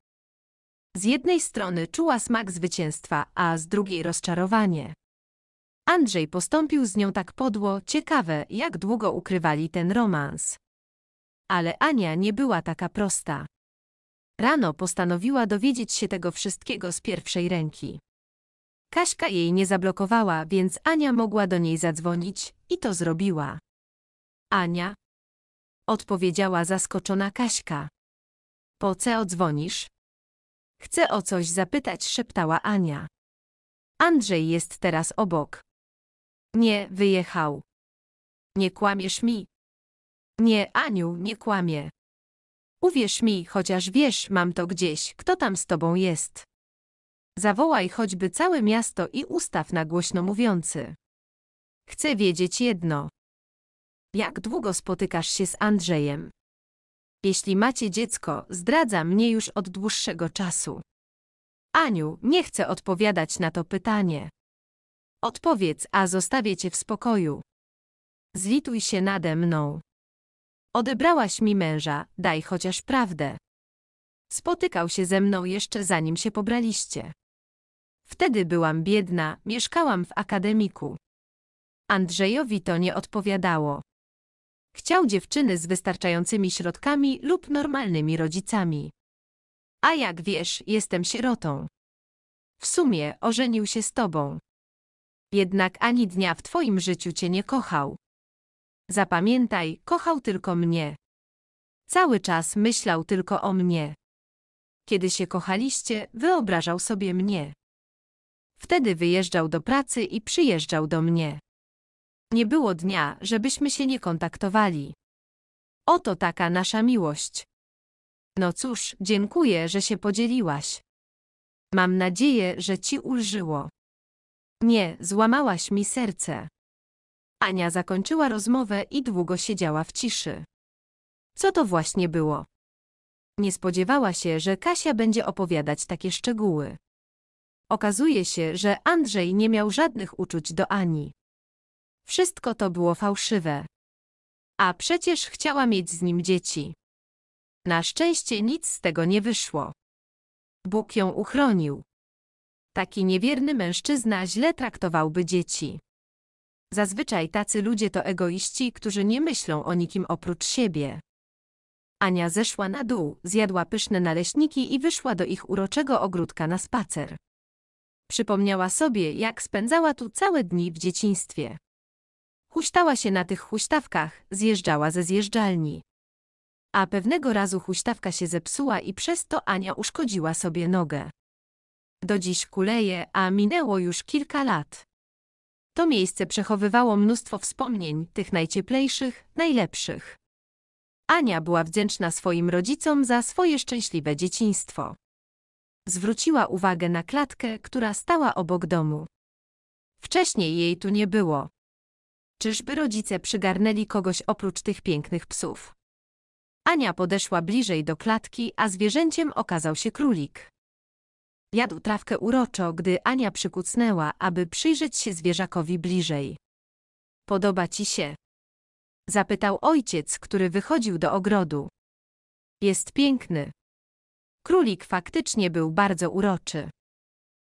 S1: Z jednej strony czuła smak zwycięstwa, a z drugiej rozczarowanie. Andrzej postąpił z nią tak podło, ciekawe, jak długo ukrywali ten romans. Ale Ania nie była taka prosta. Rano postanowiła dowiedzieć się tego wszystkiego z pierwszej ręki. Kaśka jej nie zablokowała, więc Ania mogła do niej zadzwonić i to zrobiła. Ania? Odpowiedziała zaskoczona Kaśka. Po co odzwonisz? Chcę o coś zapytać, szeptała Ania. Andrzej jest teraz obok. Nie, wyjechał. Nie kłamiesz mi. Nie, Aniu, nie kłamie. Uwierz mi, chociaż wiesz, mam to gdzieś, kto tam z tobą jest. Zawołaj choćby całe miasto i ustaw na głośno mówiący. Chcę wiedzieć jedno. Jak długo spotykasz się z Andrzejem? Jeśli macie dziecko, zdradza mnie już od dłuższego czasu. Aniu, nie chcę odpowiadać na to pytanie. Odpowiedz, a zostawię cię w spokoju. Zlituj się nade mną. Odebrałaś mi męża, daj chociaż prawdę. Spotykał się ze mną jeszcze zanim się pobraliście. Wtedy byłam biedna, mieszkałam w akademiku. Andrzejowi to nie odpowiadało. Chciał dziewczyny z wystarczającymi środkami lub normalnymi rodzicami. A jak wiesz, jestem sierotą. W sumie ożenił się z tobą. Jednak ani dnia w twoim życiu cię nie kochał. Zapamiętaj, kochał tylko mnie. Cały czas myślał tylko o mnie. Kiedy się kochaliście, wyobrażał sobie mnie. Wtedy wyjeżdżał do pracy i przyjeżdżał do mnie. Nie było dnia, żebyśmy się nie kontaktowali. Oto taka nasza miłość. No cóż, dziękuję, że się podzieliłaś. Mam nadzieję, że ci ulżyło. Nie, złamałaś mi serce. Ania zakończyła rozmowę i długo siedziała w ciszy. Co to właśnie było? Nie spodziewała się, że Kasia będzie opowiadać takie szczegóły. Okazuje się, że Andrzej nie miał żadnych uczuć do Ani. Wszystko to było fałszywe. A przecież chciała mieć z nim dzieci. Na szczęście nic z tego nie wyszło. Bóg ją uchronił. Taki niewierny mężczyzna źle traktowałby dzieci. Zazwyczaj tacy ludzie to egoiści, którzy nie myślą o nikim oprócz siebie. Ania zeszła na dół, zjadła pyszne naleśniki i wyszła do ich uroczego ogródka na spacer. Przypomniała sobie, jak spędzała tu całe dni w dzieciństwie. Huśtała się na tych huśtawkach, zjeżdżała ze zjeżdżalni. A pewnego razu huśtawka się zepsuła i przez to Ania uszkodziła sobie nogę. Do dziś kuleje, a minęło już kilka lat. To miejsce przechowywało mnóstwo wspomnień, tych najcieplejszych, najlepszych. Ania była wdzięczna swoim rodzicom za swoje szczęśliwe dzieciństwo. Zwróciła uwagę na klatkę, która stała obok domu. Wcześniej jej tu nie było. Czyżby rodzice przygarnęli kogoś oprócz tych pięknych psów? Ania podeszła bliżej do klatki, a zwierzęciem okazał się królik. Jadł trawkę uroczo, gdy Ania przykucnęła, aby przyjrzeć się zwierzakowi bliżej. Podoba ci się? Zapytał ojciec, który wychodził do ogrodu. Jest piękny. Królik faktycznie był bardzo uroczy.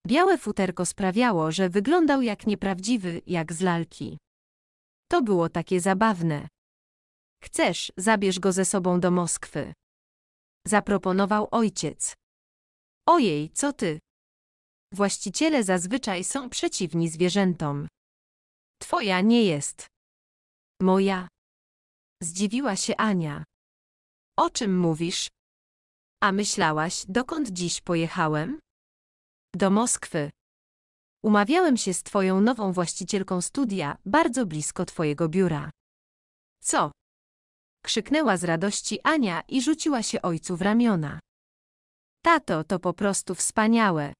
S1: Białe futerko sprawiało, że wyglądał jak nieprawdziwy, jak z lalki. To było takie zabawne. Chcesz, zabierz go ze sobą do Moskwy. Zaproponował ojciec. Ojej, co ty? Właściciele zazwyczaj są przeciwni zwierzętom. Twoja nie jest. Moja. Zdziwiła się Ania. O czym mówisz? A myślałaś, dokąd dziś pojechałem? Do Moskwy. Umawiałem się z twoją nową właścicielką studia, bardzo blisko twojego biura. Co? Krzyknęła z radości Ania i rzuciła się ojcu w ramiona. Tato, to po prostu wspaniałe.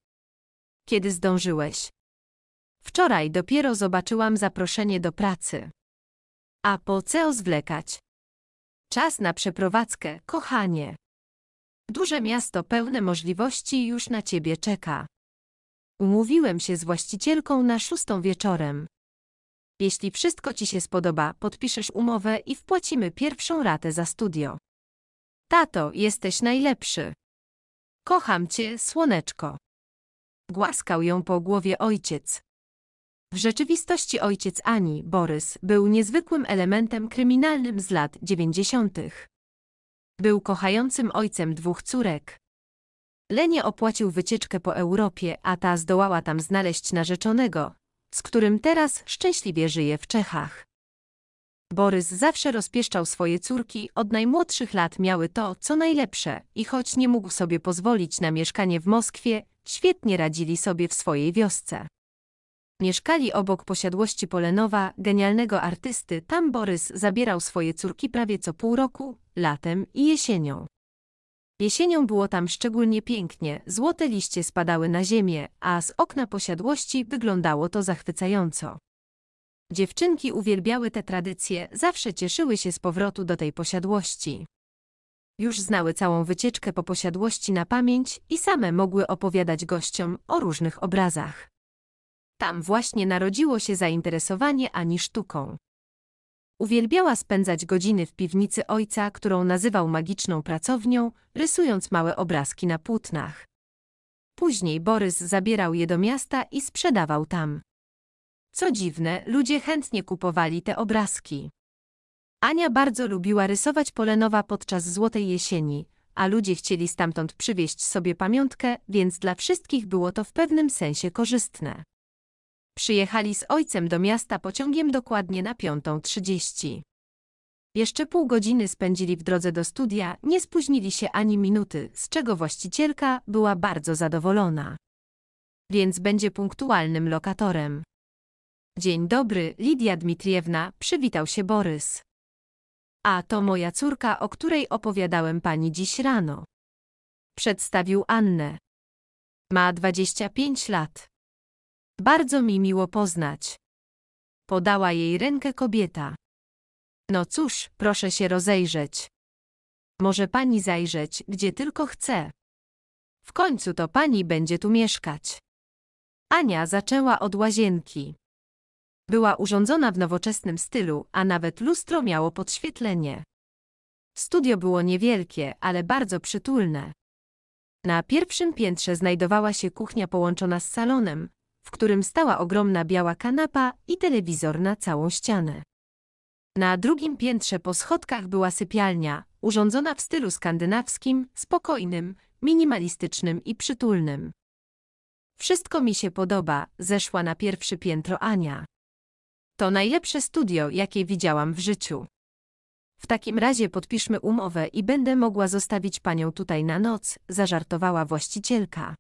S1: Kiedy zdążyłeś? Wczoraj dopiero zobaczyłam zaproszenie do pracy. A po co zwlekać? Czas na przeprowadzkę, kochanie. Duże miasto pełne możliwości już na ciebie czeka. Umówiłem się z właścicielką na szóstą wieczorem. Jeśli wszystko ci się spodoba, podpiszesz umowę i wpłacimy pierwszą ratę za studio. Tato, jesteś najlepszy. Kocham cię, słoneczko. Głaskał ją po głowie ojciec. W rzeczywistości ojciec Ani, Borys, był niezwykłym elementem kryminalnym z lat dziewięćdziesiątych. Był kochającym ojcem dwóch córek. Lenie opłacił wycieczkę po Europie, a ta zdołała tam znaleźć narzeczonego, z którym teraz szczęśliwie żyje w Czechach. Borys zawsze rozpieszczał swoje córki, od najmłodszych lat miały to, co najlepsze, i choć nie mógł sobie pozwolić na mieszkanie w Moskwie, świetnie radzili sobie w swojej wiosce. Mieszkali obok posiadłości Polenowa, genialnego artysty, tam Borys zabierał swoje córki prawie co pół roku, latem i jesienią. Jesienią było tam szczególnie pięknie, złote liście spadały na ziemię, a z okna posiadłości wyglądało to zachwycająco. Dziewczynki uwielbiały te tradycje, zawsze cieszyły się z powrotu do tej posiadłości. Już znały całą wycieczkę po posiadłości na pamięć i same mogły opowiadać gościom o różnych obrazach. Tam właśnie narodziło się zainteresowanie Ani sztuką. Uwielbiała spędzać godziny w piwnicy ojca, którą nazywał magiczną pracownią, rysując małe obrazki na płótnach. Później Borys zabierał je do miasta i sprzedawał tam. Co dziwne, ludzie chętnie kupowali te obrazki. Ania bardzo lubiła rysować Polenowa podczas Złotej Jesieni, a ludzie chcieli stamtąd przywieźć sobie pamiątkę, więc dla wszystkich było to w pewnym sensie korzystne. Przyjechali z ojcem do miasta pociągiem dokładnie na 5.30. Jeszcze pół godziny spędzili w drodze do studia, nie spóźnili się ani minuty, z czego właścicielka była bardzo zadowolona. Więc będzie punktualnym lokatorem. Dzień dobry, Lidia Dmitriewna, przywitał się Borys. A to moja córka, o której opowiadałem pani dziś rano. Przedstawił Annę. Ma 25 lat. Bardzo mi miło poznać. Podała jej rękę kobieta. No cóż, proszę się rozejrzeć. Może pani zajrzeć, gdzie tylko chce. W końcu to pani będzie tu mieszkać. Ania zaczęła od łazienki. Była urządzona w nowoczesnym stylu, a nawet lustro miało podświetlenie. Studio było niewielkie, ale bardzo przytulne. Na pierwszym piętrze znajdowała się kuchnia połączona z salonem, w którym stała ogromna biała kanapa i telewizor na całą ścianę. Na drugim piętrze po schodkach była sypialnia, urządzona w stylu skandynawskim, spokojnym, minimalistycznym i przytulnym. Wszystko mi się podoba, zeszła na pierwsze piętro Ania. To najlepsze studio, jakie widziałam w życiu. W takim razie podpiszmy umowę i będę mogła zostawić panią tutaj na noc, zażartowała właścicielka.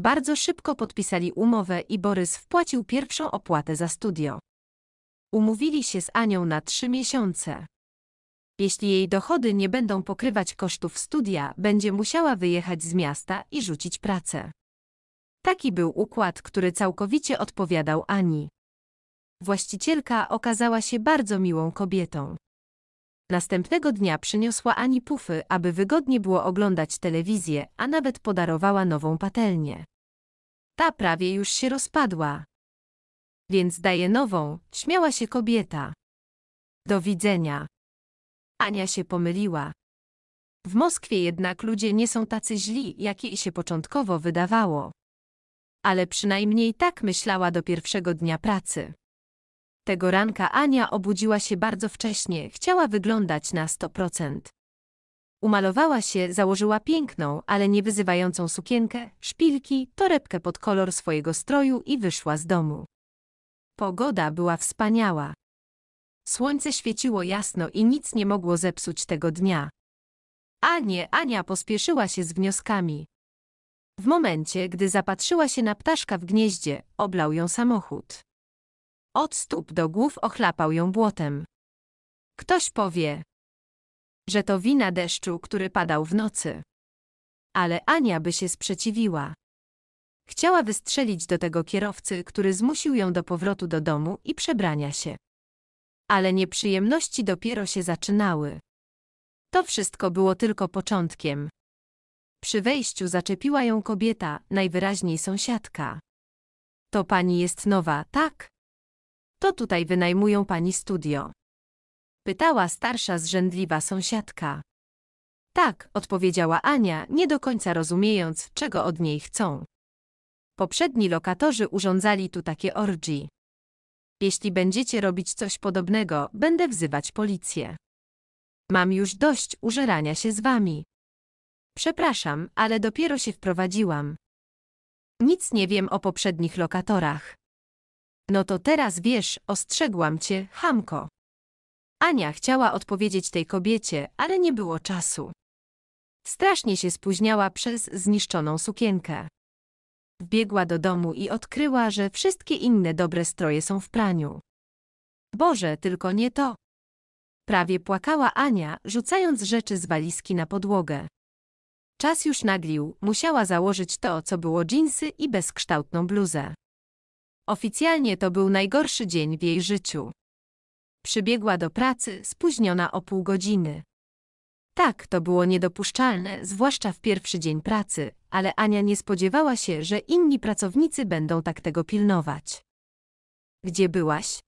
S1: Bardzo szybko podpisali umowę i Borys wpłacił pierwszą opłatę za studio. Umówili się z Anią na trzy miesiące. Jeśli jej dochody nie będą pokrywać kosztów studia, będzie musiała wyjechać z miasta i rzucić pracę. Taki był układ, który całkowicie odpowiadał Ani. Właścicielka okazała się bardzo miłą kobietą. Następnego dnia przyniosła Ani pufy, aby wygodnie było oglądać telewizję, a nawet podarowała nową patelnię. Ta prawie już się rozpadła. Więc daję nową, śmiała się kobieta. Do widzenia. Ania się pomyliła. W Moskwie jednak ludzie nie są tacy źli, jak jej się początkowo wydawało. Ale przynajmniej tak myślała do pierwszego dnia pracy. Tego ranka Ania obudziła się bardzo wcześnie, chciała wyglądać na 100%. Umalowała się, założyła piękną, ale nie wyzywającą sukienkę, szpilki, torebkę pod kolor swojego stroju i wyszła z domu. Pogoda była wspaniała. Słońce świeciło jasno i nic nie mogło zepsuć tego dnia. A nie, Ania pospieszyła się z wnioskami. W momencie, gdy zapatrzyła się na ptaszka w gnieździe, oblał ją samochód. Od stóp do głów ochlapał ją błotem. Ktoś powie, że to wina deszczu, który padał w nocy. Ale Ania by się sprzeciwiła. Chciała wystrzelić do tego kierowcy, który zmusił ją do powrotu do domu i przebrania się. Ale nieprzyjemności dopiero się zaczynały. To wszystko było tylko początkiem. Przy wejściu zaczepiła ją kobieta, najwyraźniej sąsiadka. To pani jest nowa, tak? To tutaj wynajmują pani studio. Pytała starsza zrzędliwa sąsiadka. Tak, odpowiedziała Ania, nie do końca rozumiejąc, czego od niej chcą. Poprzedni lokatorzy urządzali tu takie orgi. Jeśli będziecie robić coś podobnego, będę wzywać policję. Mam już dość użerania się z wami. Przepraszam, ale dopiero się wprowadziłam. Nic nie wiem o poprzednich lokatorach. No to teraz wiesz, ostrzegłam cię, Hamko. Ania chciała odpowiedzieć tej kobiecie, ale nie było czasu. Strasznie się spóźniała przez zniszczoną sukienkę. Wbiegła do domu i odkryła, że wszystkie inne dobre stroje są w praniu. Boże, tylko nie to. Prawie płakała Ania, rzucając rzeczy z walizki na podłogę. Czas już naglił, musiała założyć to, co było dżinsy i bezkształtną bluzę. Oficjalnie to był najgorszy dzień w jej życiu. Przybiegła do pracy, spóźniona o pół godziny. Tak, to było niedopuszczalne, zwłaszcza w pierwszy dzień pracy, ale Ania nie spodziewała się, że inni pracownicy będą tak tego pilnować. Gdzie byłaś?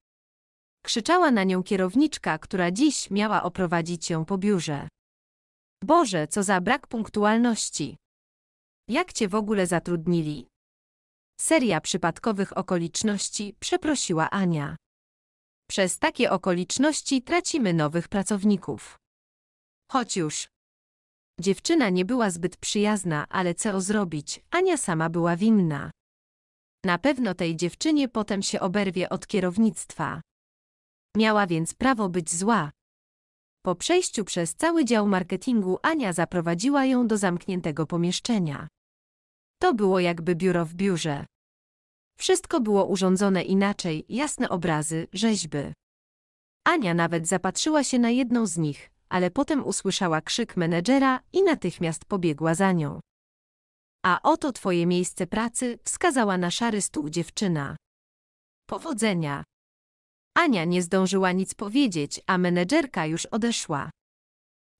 S1: Krzyczała na nią kierowniczka, która dziś miała oprowadzić ją po biurze. Boże, co za brak punktualności! Jak cię w ogóle zatrudnili? Seria przypadkowych okoliczności przeprosiła Ania. Przez takie okoliczności tracimy nowych pracowników. Chodź już. Dziewczyna nie była zbyt przyjazna, ale co zrobić, Ania sama była winna. Na pewno tej dziewczynie potem się oberwie od kierownictwa. Miała więc prawo być zła. Po przejściu przez cały dział marketingu Ania zaprowadziła ją do zamkniętego pomieszczenia. To było jakby biuro w biurze. Wszystko było urządzone inaczej, jasne obrazy, rzeźby. Ania nawet zapatrzyła się na jedną z nich, ale potem usłyszała krzyk menedżera i natychmiast pobiegła za nią. A oto twoje miejsce pracy, wskazała na szary stół dziewczyna. Powodzenia. Ania nie zdążyła nic powiedzieć, a menedżerka już odeszła.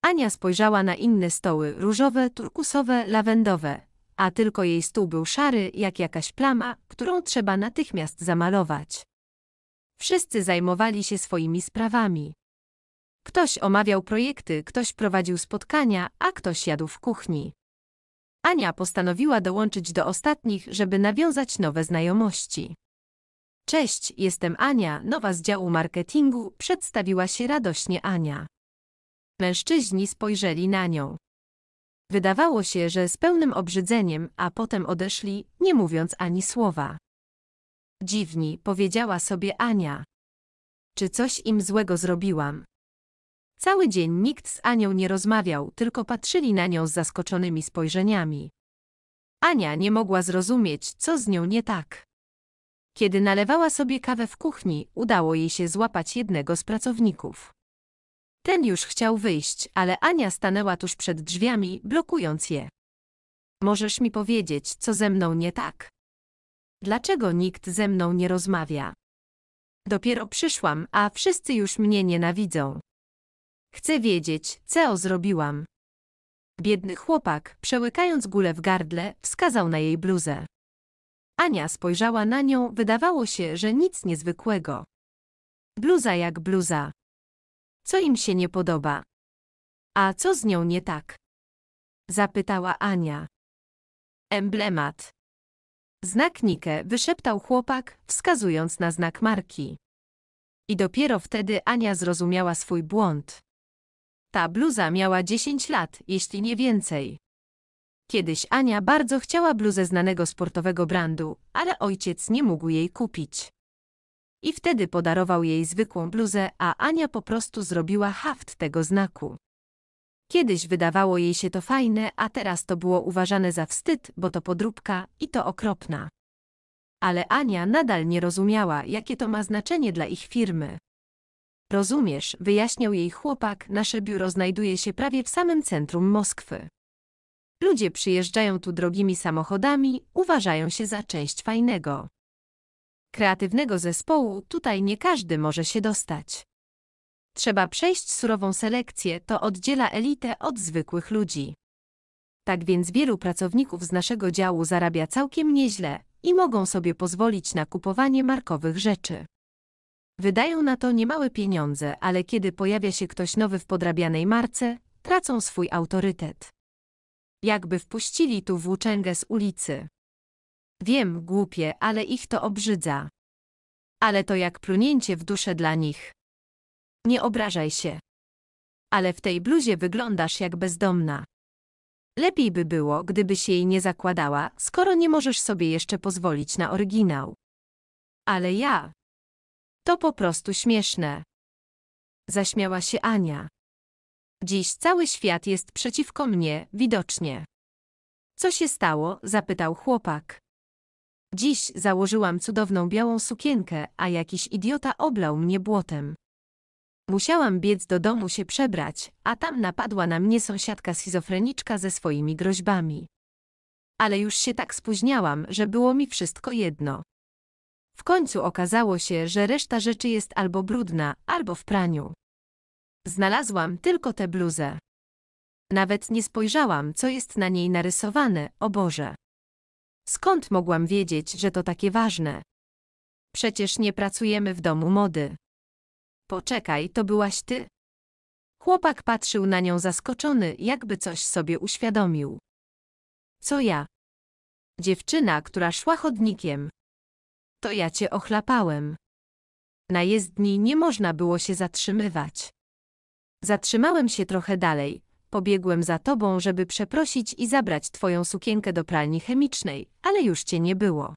S1: Ania spojrzała na inne stoły, różowe, turkusowe, lawendowe, a tylko jej stół był szary jak jakaś plama, którą trzeba natychmiast zamalować. Wszyscy zajmowali się swoimi sprawami. Ktoś omawiał projekty, ktoś prowadził spotkania, a ktoś jadł w kuchni. Ania postanowiła dołączyć do ostatnich, żeby nawiązać nowe znajomości. Cześć, jestem Ania, nowa z działu marketingu, przedstawiła się radośnie Ania. Mężczyźni spojrzeli na nią. Wydawało się, że z pełnym obrzydzeniem, a potem odeszli, nie mówiąc ani słowa. Dziwni, powiedziała sobie Ania. Czy coś im złego zrobiłam? Cały dzień nikt z Anią nie rozmawiał, tylko patrzyli na nią z zaskoczonymi spojrzeniami. Ania nie mogła zrozumieć, co z nią nie tak. Kiedy nalewała sobie kawę w kuchni, udało jej się złapać jednego z pracowników. Ten już chciał wyjść, ale Ania stanęła tuż przed drzwiami, blokując je. Możesz mi powiedzieć, co ze mną nie tak? Dlaczego nikt ze mną nie rozmawia? Dopiero przyszłam, a wszyscy już mnie nienawidzą. Chcę wiedzieć, co zrobiłam. Biedny chłopak, przełykając gulę w gardle, wskazał na jej bluzę. Ania spojrzała na nią, wydawało się, że nic niezwykłego. Bluza jak bluza co im się nie podoba. A co z nią nie tak? Zapytała Ania. Emblemat. Znak Nike wyszeptał chłopak, wskazując na znak marki. I dopiero wtedy Ania zrozumiała swój błąd. Ta bluza miała 10 lat, jeśli nie więcej. Kiedyś Ania bardzo chciała bluzę znanego sportowego brandu, ale ojciec nie mógł jej kupić i wtedy podarował jej zwykłą bluzę, a Ania po prostu zrobiła haft tego znaku. Kiedyś wydawało jej się to fajne, a teraz to było uważane za wstyd, bo to podróbka i to okropna. Ale Ania nadal nie rozumiała, jakie to ma znaczenie dla ich firmy. Rozumiesz, wyjaśniał jej chłopak, nasze biuro znajduje się prawie w samym centrum Moskwy. Ludzie przyjeżdżają tu drogimi samochodami, uważają się za część fajnego kreatywnego zespołu tutaj nie każdy może się dostać. Trzeba przejść surową selekcję, to oddziela elitę od zwykłych ludzi. Tak więc wielu pracowników z naszego działu zarabia całkiem nieźle i mogą sobie pozwolić na kupowanie markowych rzeczy. Wydają na to niemałe pieniądze, ale kiedy pojawia się ktoś nowy w podrabianej marce, tracą swój autorytet. Jakby wpuścili tu włóczęgę z ulicy. Wiem, głupie, ale ich to obrzydza. Ale to jak plunięcie w duszę dla nich. Nie obrażaj się. Ale w tej bluzie wyglądasz jak bezdomna. Lepiej by było, gdybyś jej nie zakładała, skoro nie możesz sobie jeszcze pozwolić na oryginał. Ale ja. To po prostu śmieszne. Zaśmiała się Ania. Dziś cały świat jest przeciwko mnie, widocznie. Co się stało? zapytał chłopak. Dziś założyłam cudowną białą sukienkę, a jakiś idiota oblał mnie błotem. Musiałam biec do domu się przebrać, a tam napadła na mnie sąsiadka schizofreniczka ze swoimi groźbami. Ale już się tak spóźniałam, że było mi wszystko jedno. W końcu okazało się, że reszta rzeczy jest albo brudna, albo w praniu. Znalazłam tylko tę bluzę. Nawet nie spojrzałam, co jest na niej narysowane, o Boże. Skąd mogłam wiedzieć, że to takie ważne? Przecież nie pracujemy w domu mody. Poczekaj, to byłaś ty. Chłopak patrzył na nią zaskoczony, jakby coś sobie uświadomił. Co ja? Dziewczyna, która szła chodnikiem. To ja cię ochlapałem. Na jezdni nie można było się zatrzymywać. Zatrzymałem się trochę dalej, Pobiegłem za tobą, żeby przeprosić i zabrać twoją sukienkę do pralni chemicznej, ale już cię nie było.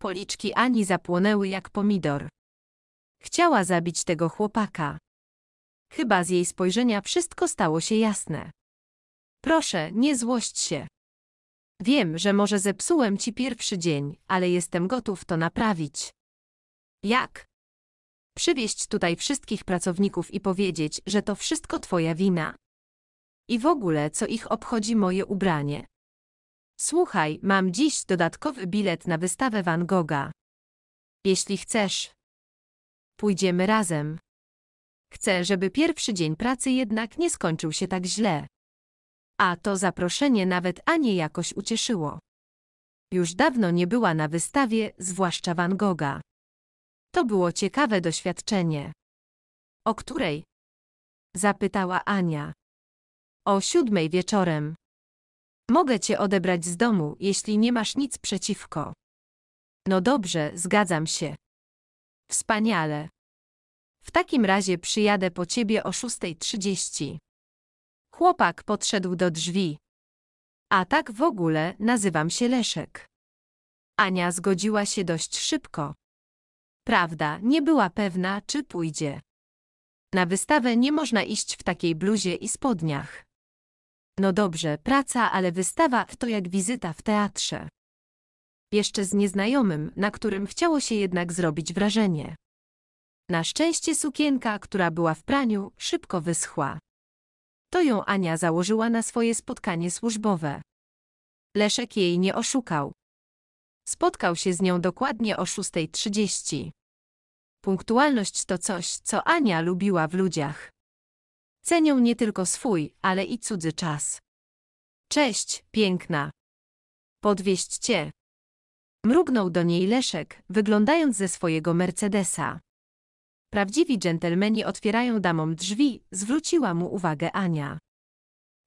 S1: Policzki Ani zapłonęły jak pomidor. Chciała zabić tego chłopaka. Chyba z jej spojrzenia wszystko stało się jasne. Proszę, nie złość się. Wiem, że może zepsułem ci pierwszy dzień, ale jestem gotów to naprawić. Jak? Przywieźć tutaj wszystkich pracowników i powiedzieć, że to wszystko twoja wina. I w ogóle co ich obchodzi moje ubranie? Słuchaj, mam dziś dodatkowy bilet na wystawę Van Gogha. Jeśli chcesz, pójdziemy razem. Chcę, żeby pierwszy dzień pracy jednak nie skończył się tak źle. A to zaproszenie nawet Anię jakoś ucieszyło. Już dawno nie była na wystawie, zwłaszcza Van Gogha. To było ciekawe doświadczenie. O której? Zapytała Ania o siódmej wieczorem. Mogę cię odebrać z domu, jeśli nie masz nic przeciwko. No dobrze, zgadzam się. Wspaniale. W takim razie przyjadę po ciebie o 6.30. Chłopak podszedł do drzwi. A tak w ogóle nazywam się Leszek. Ania zgodziła się dość szybko. Prawda, nie była pewna, czy pójdzie. Na wystawę nie można iść w takiej bluzie i spodniach. No dobrze, praca, ale wystawa to jak wizyta w teatrze. Jeszcze z nieznajomym, na którym chciało się jednak zrobić wrażenie. Na szczęście sukienka, która była w praniu, szybko wyschła. To ją Ania założyła na swoje spotkanie służbowe. Leszek jej nie oszukał. Spotkał się z nią dokładnie o 6.30. Punktualność to coś, co Ania lubiła w ludziach. Cenią nie tylko swój, ale i cudzy czas. Cześć, piękna. Podwieźć cię. Mrugnął do niej Leszek, wyglądając ze swojego Mercedesa. Prawdziwi dżentelmeni otwierają damom drzwi, zwróciła mu uwagę Ania.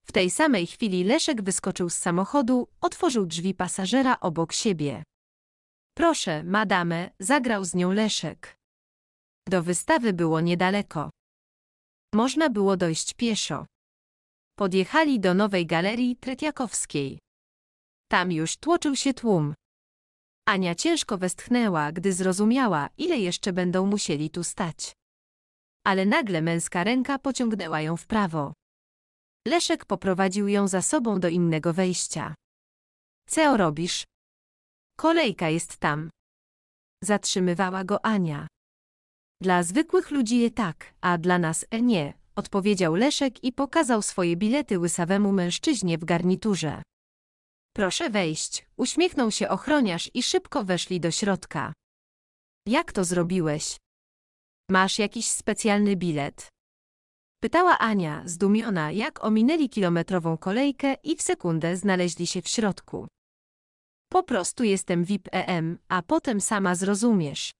S1: W tej samej chwili Leszek wyskoczył z samochodu, otworzył drzwi pasażera obok siebie. Proszę, madame, zagrał z nią Leszek. Do wystawy było niedaleko. Można było dojść pieszo. Podjechali do nowej galerii Tretiakowskiej. Tam już tłoczył się tłum. Ania ciężko westchnęła, gdy zrozumiała, ile jeszcze będą musieli tu stać. Ale nagle męska ręka pociągnęła ją w prawo. Leszek poprowadził ją za sobą do innego wejścia. Co robisz? Kolejka jest tam. Zatrzymywała go Ania. Dla zwykłych ludzi je tak, a dla nas e nie, odpowiedział Leszek i pokazał swoje bilety łysawemu mężczyźnie w garniturze. Proszę wejść, uśmiechnął się ochroniarz i szybko weszli do środka. Jak to zrobiłeś? Masz jakiś specjalny bilet? Pytała Ania, zdumiona, jak ominęli kilometrową kolejkę i w sekundę znaleźli się w środku. Po prostu jestem VIP EM, a potem sama zrozumiesz.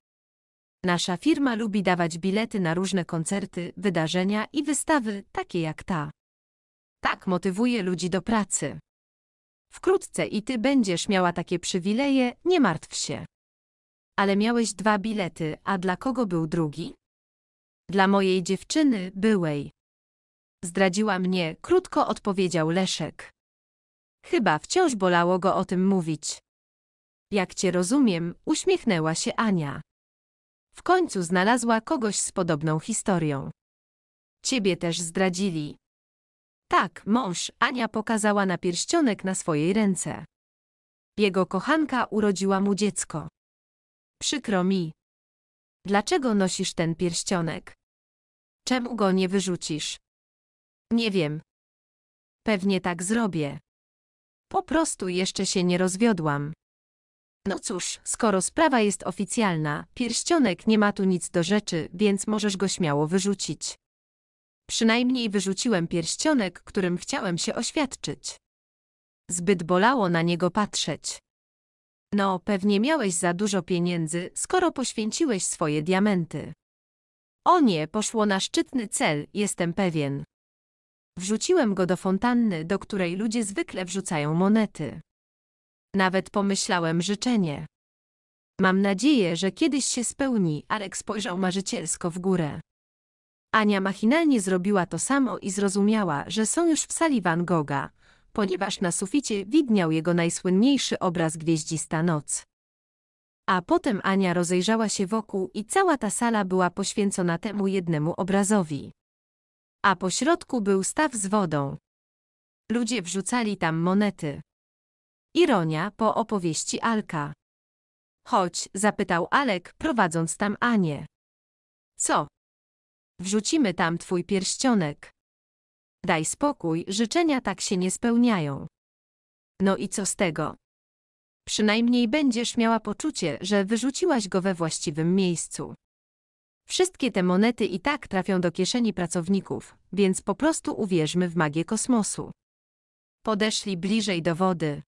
S1: Nasza firma lubi dawać bilety na różne koncerty, wydarzenia i wystawy, takie jak ta. Tak motywuje ludzi do pracy. Wkrótce i ty będziesz miała takie przywileje, nie martw się. Ale miałeś dwa bilety, a dla kogo był drugi? Dla mojej dziewczyny, byłej. Zdradziła mnie, krótko odpowiedział Leszek. Chyba wciąż bolało go o tym mówić. Jak cię rozumiem, uśmiechnęła się Ania. W końcu znalazła kogoś z podobną historią. Ciebie też zdradzili. Tak, mąż, Ania pokazała na pierścionek na swojej ręce. Jego kochanka urodziła mu dziecko. Przykro mi. Dlaczego nosisz ten pierścionek? Czemu go nie wyrzucisz? Nie wiem. Pewnie tak zrobię. Po prostu jeszcze się nie rozwiodłam. No cóż, skoro sprawa jest oficjalna, pierścionek nie ma tu nic do rzeczy, więc możesz go śmiało wyrzucić. Przynajmniej wyrzuciłem pierścionek, którym chciałem się oświadczyć. Zbyt bolało na niego patrzeć. No, pewnie miałeś za dużo pieniędzy, skoro poświęciłeś swoje diamenty. O nie, poszło na szczytny cel, jestem pewien. Wrzuciłem go do fontanny, do której ludzie zwykle wrzucają monety. Nawet pomyślałem życzenie. Mam nadzieję, że kiedyś się spełni. Alek spojrzał marzycielsko w górę. Ania machinalnie zrobiła to samo i zrozumiała, że są już w sali Van Gogha, ponieważ na suficie widniał jego najsłynniejszy obraz Gwieździsta Noc. A potem Ania rozejrzała się wokół i cała ta sala była poświęcona temu jednemu obrazowi. A po środku był staw z wodą. Ludzie wrzucali tam monety. Ironia po opowieści Alka. Chodź, zapytał Alek, prowadząc tam Anię. Co? Wrzucimy tam twój pierścionek. Daj spokój, życzenia tak się nie spełniają. No i co z tego? Przynajmniej będziesz miała poczucie, że wyrzuciłaś go we właściwym miejscu. Wszystkie te monety i tak trafią do kieszeni pracowników, więc po prostu uwierzmy w magię kosmosu. Podeszli bliżej do wody.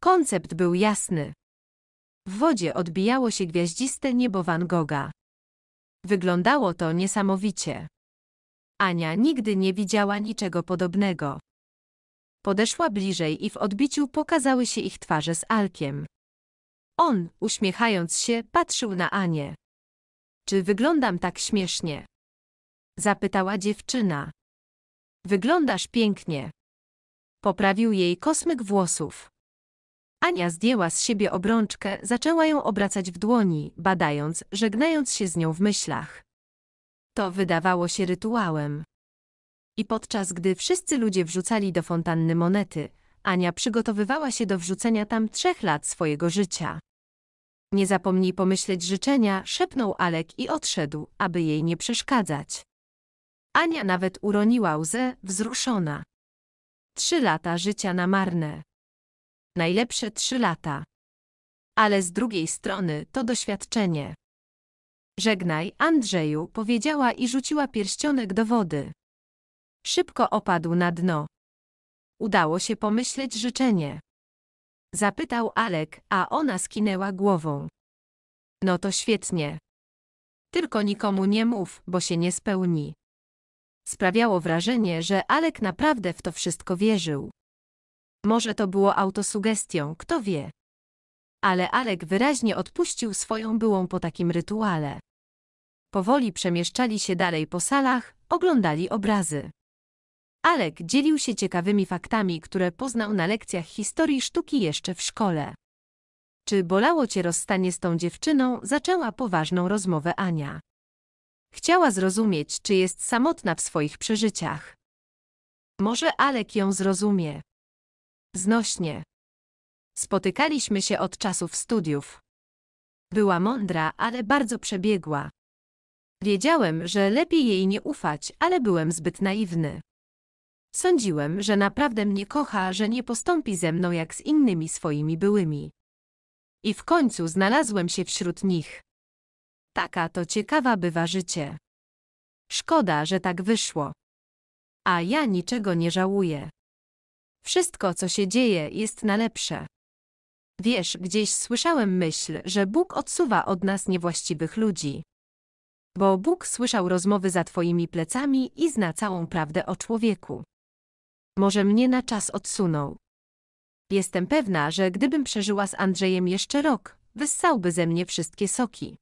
S1: Koncept był jasny. W wodzie odbijało się gwiaździste niebo Van Gogha. Wyglądało to niesamowicie. Ania nigdy nie widziała niczego podobnego. Podeszła bliżej i w odbiciu pokazały się ich twarze z Alkiem. On, uśmiechając się, patrzył na Anię. Czy wyglądam tak śmiesznie? Zapytała dziewczyna. Wyglądasz pięknie. Poprawił jej kosmyk włosów. Ania zdjęła z siebie obrączkę, zaczęła ją obracać w dłoni, badając, żegnając się z nią w myślach. To wydawało się rytuałem. I podczas gdy wszyscy ludzie wrzucali do fontanny monety, Ania przygotowywała się do wrzucenia tam trzech lat swojego życia. Nie zapomnij pomyśleć życzenia, szepnął Alek i odszedł, aby jej nie przeszkadzać. Ania nawet uroniła łzę, wzruszona. Trzy lata życia na marne najlepsze trzy lata. Ale z drugiej strony to doświadczenie. Żegnaj, Andrzeju, powiedziała i rzuciła pierścionek do wody. Szybko opadł na dno. Udało się pomyśleć życzenie. Zapytał Alek, a ona skinęła głową. No to świetnie. Tylko nikomu nie mów, bo się nie spełni. Sprawiało wrażenie, że Alek naprawdę w to wszystko wierzył. Może to było autosugestią, kto wie. Ale Alek wyraźnie odpuścił swoją byłą po takim rytuale. Powoli przemieszczali się dalej po salach, oglądali obrazy. Alek dzielił się ciekawymi faktami, które poznał na lekcjach historii sztuki jeszcze w szkole. Czy bolało cię rozstanie z tą dziewczyną? zaczęła poważną rozmowę Ania. Chciała zrozumieć, czy jest samotna w swoich przeżyciach. Może Alek ją zrozumie. Znośnie. Spotykaliśmy się od czasów studiów. Była mądra, ale bardzo przebiegła. Wiedziałem, że lepiej jej nie ufać, ale byłem zbyt naiwny. Sądziłem, że naprawdę mnie kocha, że nie postąpi ze mną jak z innymi swoimi byłymi. I w końcu znalazłem się wśród nich. Taka to ciekawa bywa życie. Szkoda, że tak wyszło. A ja niczego nie żałuję. Wszystko, co się dzieje, jest na lepsze. Wiesz, gdzieś słyszałem myśl, że Bóg odsuwa od nas niewłaściwych ludzi. Bo Bóg słyszał rozmowy za Twoimi plecami i zna całą prawdę o człowieku. Może mnie na czas odsunął. Jestem pewna, że gdybym przeżyła z Andrzejem jeszcze rok, wyssałby ze mnie wszystkie soki.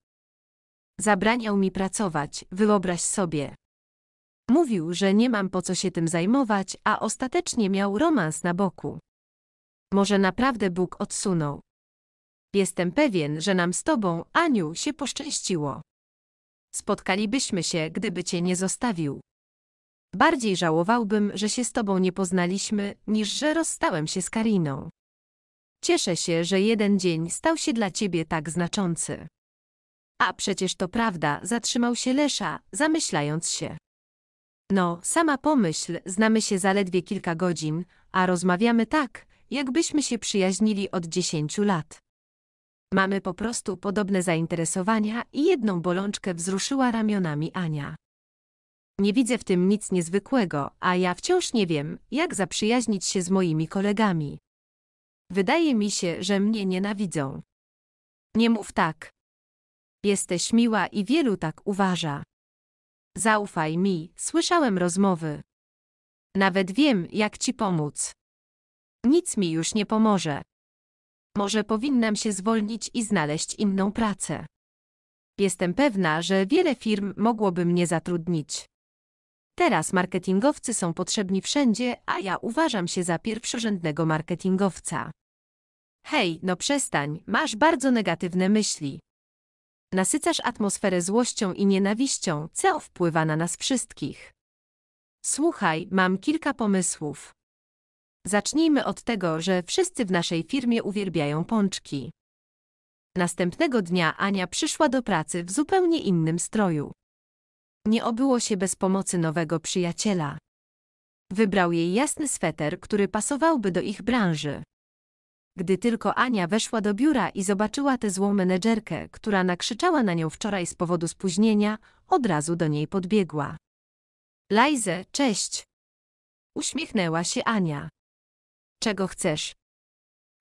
S1: Zabraniał mi pracować, wyobraź sobie. Mówił, że nie mam po co się tym zajmować, a ostatecznie miał romans na boku. Może naprawdę Bóg odsunął. Jestem pewien, że nam z tobą, Aniu, się poszczęściło. Spotkalibyśmy się, gdyby cię nie zostawił. Bardziej żałowałbym, że się z tobą nie poznaliśmy, niż że rozstałem się z Kariną. Cieszę się, że jeden dzień stał się dla ciebie tak znaczący. A przecież to prawda, zatrzymał się Lesza, zamyślając się. No, sama pomyśl, znamy się zaledwie kilka godzin, a rozmawiamy tak, jakbyśmy się przyjaźnili od dziesięciu lat. Mamy po prostu podobne zainteresowania i jedną bolączkę wzruszyła ramionami Ania. Nie widzę w tym nic niezwykłego, a ja wciąż nie wiem, jak zaprzyjaźnić się z moimi kolegami. Wydaje mi się, że mnie nienawidzą. Nie mów tak. Jesteś miła i wielu tak uważa. Zaufaj mi, słyszałem rozmowy. Nawet wiem, jak ci pomóc. Nic mi już nie pomoże. Może powinnam się zwolnić i znaleźć inną pracę. Jestem pewna, że wiele firm mogłoby mnie zatrudnić. Teraz marketingowcy są potrzebni wszędzie, a ja uważam się za pierwszorzędnego marketingowca. Hej, no przestań, masz bardzo negatywne myśli. Nasycasz atmosferę złością i nienawiścią, co wpływa na nas wszystkich. Słuchaj, mam kilka pomysłów. Zacznijmy od tego, że wszyscy w naszej firmie uwielbiają pączki. Następnego dnia Ania przyszła do pracy w zupełnie innym stroju. Nie obyło się bez pomocy nowego przyjaciela. Wybrał jej jasny sweter, który pasowałby do ich branży. Gdy tylko Ania weszła do biura i zobaczyła tę złą menedżerkę, która nakrzyczała na nią wczoraj z powodu spóźnienia, od razu do niej podbiegła. Lajze, cześć! Uśmiechnęła się Ania. Czego chcesz?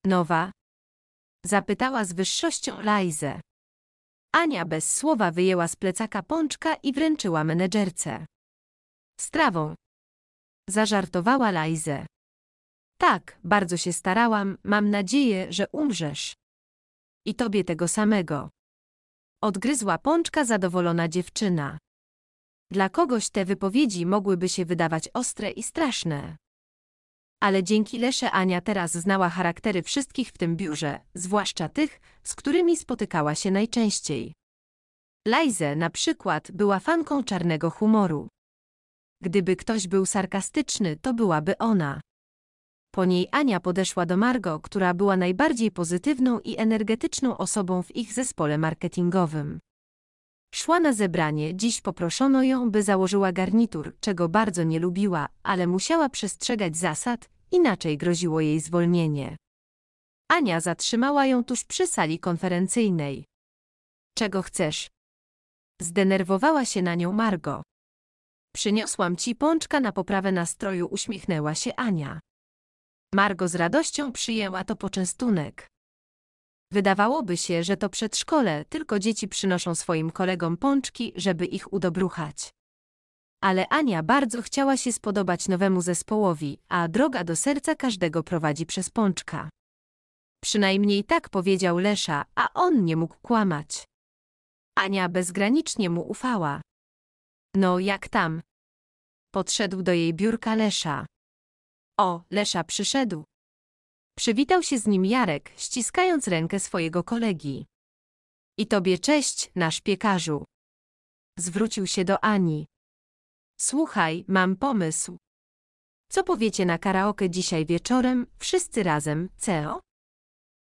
S1: Nowa? Zapytała z wyższością Lajze. Ania bez słowa wyjęła z plecaka pączka i wręczyła menedżerce. Strawą. Zażartowała Lajze. Tak, bardzo się starałam, mam nadzieję, że umrzesz. I tobie tego samego. Odgryzła pączka zadowolona dziewczyna. Dla kogoś te wypowiedzi mogłyby się wydawać ostre i straszne. Ale dzięki Lesze Ania teraz znała charaktery wszystkich w tym biurze, zwłaszcza tych, z którymi spotykała się najczęściej. Lajze na przykład była fanką czarnego humoru. Gdyby ktoś był sarkastyczny, to byłaby ona. Po niej Ania podeszła do Margo, która była najbardziej pozytywną i energetyczną osobą w ich zespole marketingowym. Szła na zebranie, dziś poproszono ją, by założyła garnitur, czego bardzo nie lubiła, ale musiała przestrzegać zasad, inaczej groziło jej zwolnienie. Ania zatrzymała ją tuż przy sali konferencyjnej. Czego chcesz? Zdenerwowała się na nią Margo. Przyniosłam ci pączka na poprawę nastroju, uśmiechnęła się Ania. Margo z radością przyjęła to poczęstunek. Wydawałoby się, że to przedszkole, tylko dzieci przynoszą swoim kolegom pączki, żeby ich udobruchać. Ale Ania bardzo chciała się spodobać nowemu zespołowi, a droga do serca każdego prowadzi przez pączka. Przynajmniej tak powiedział Lesza, a on nie mógł kłamać. Ania bezgranicznie mu ufała. No jak tam? Podszedł do jej biurka Lesza. O, Lesza przyszedł. Przywitał się z nim Jarek, ściskając rękę swojego kolegi. I tobie cześć, nasz piekarzu. Zwrócił się do Ani. Słuchaj, mam pomysł. Co powiecie na karaoke dzisiaj wieczorem, wszyscy razem, CEO?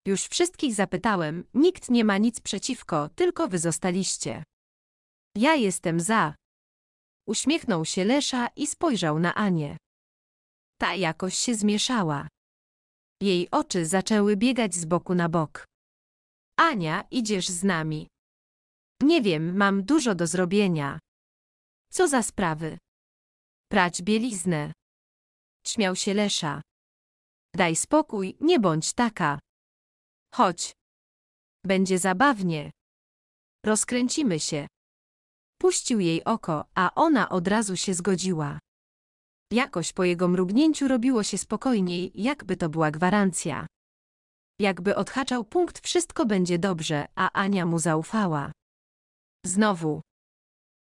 S1: Już wszystkich zapytałem, nikt nie ma nic przeciwko, tylko wy zostaliście. Ja jestem za. Uśmiechnął się Lesza i spojrzał na Anię. Ta jakoś się zmieszała. Jej oczy zaczęły biegać z boku na bok. Ania, idziesz z nami. Nie wiem, mam dużo do zrobienia. Co za sprawy? Prać bieliznę. Śmiał się Lesza. Daj spokój, nie bądź taka. Chodź. Będzie zabawnie. Rozkręcimy się. Puścił jej oko, a ona od razu się zgodziła. Jakoś po jego mrugnięciu robiło się spokojniej, jakby to była gwarancja. Jakby odhaczał punkt wszystko będzie dobrze, a Ania mu zaufała. Znowu.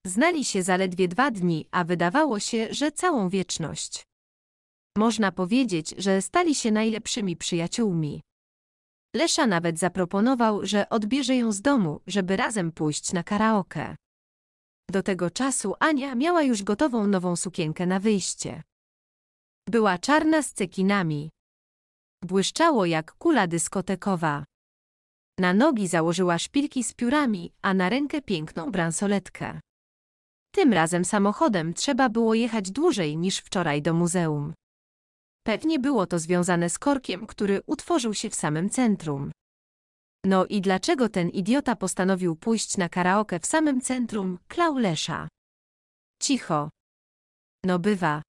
S1: Znali się zaledwie dwa dni, a wydawało się, że całą wieczność. Można powiedzieć, że stali się najlepszymi przyjaciółmi. Lesza nawet zaproponował, że odbierze ją z domu, żeby razem pójść na karaoke. Do tego czasu Ania miała już gotową nową sukienkę na wyjście. Była czarna z cekinami. Błyszczało jak kula dyskotekowa. Na nogi założyła szpilki z piórami, a na rękę piękną bransoletkę. Tym razem samochodem trzeba było jechać dłużej niż wczoraj do muzeum. Pewnie było to związane z korkiem, który utworzył się w samym centrum. No i dlaczego ten idiota postanowił pójść na karaoke w samym centrum Klaulesza? Cicho. No bywa.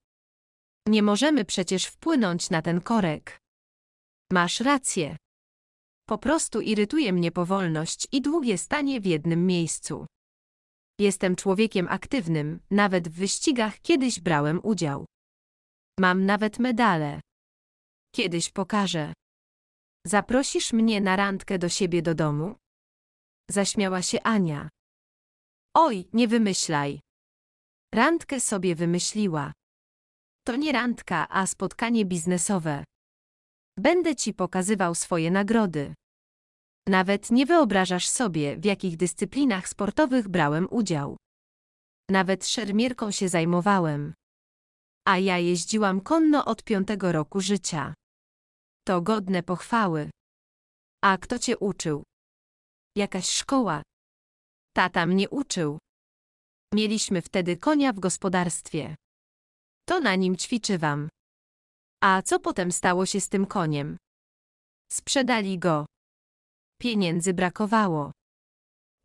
S1: Nie możemy przecież wpłynąć na ten korek. Masz rację. Po prostu irytuje mnie powolność i długie stanie w jednym miejscu. Jestem człowiekiem aktywnym, nawet w wyścigach kiedyś brałem udział. Mam nawet medale. Kiedyś pokażę. Zaprosisz mnie na randkę do siebie do domu? Zaśmiała się Ania. Oj, nie wymyślaj. Randkę sobie wymyśliła. To nie randka, a spotkanie biznesowe. Będę ci pokazywał swoje nagrody. Nawet nie wyobrażasz sobie, w jakich dyscyplinach sportowych brałem udział. Nawet szermierką się zajmowałem. A ja jeździłam konno od piątego roku życia. To godne pochwały. A kto cię uczył? Jakaś szkoła. Tata mnie uczył. Mieliśmy wtedy konia w gospodarstwie. To na nim ćwiczywam. A co potem stało się z tym koniem? Sprzedali go. Pieniędzy brakowało.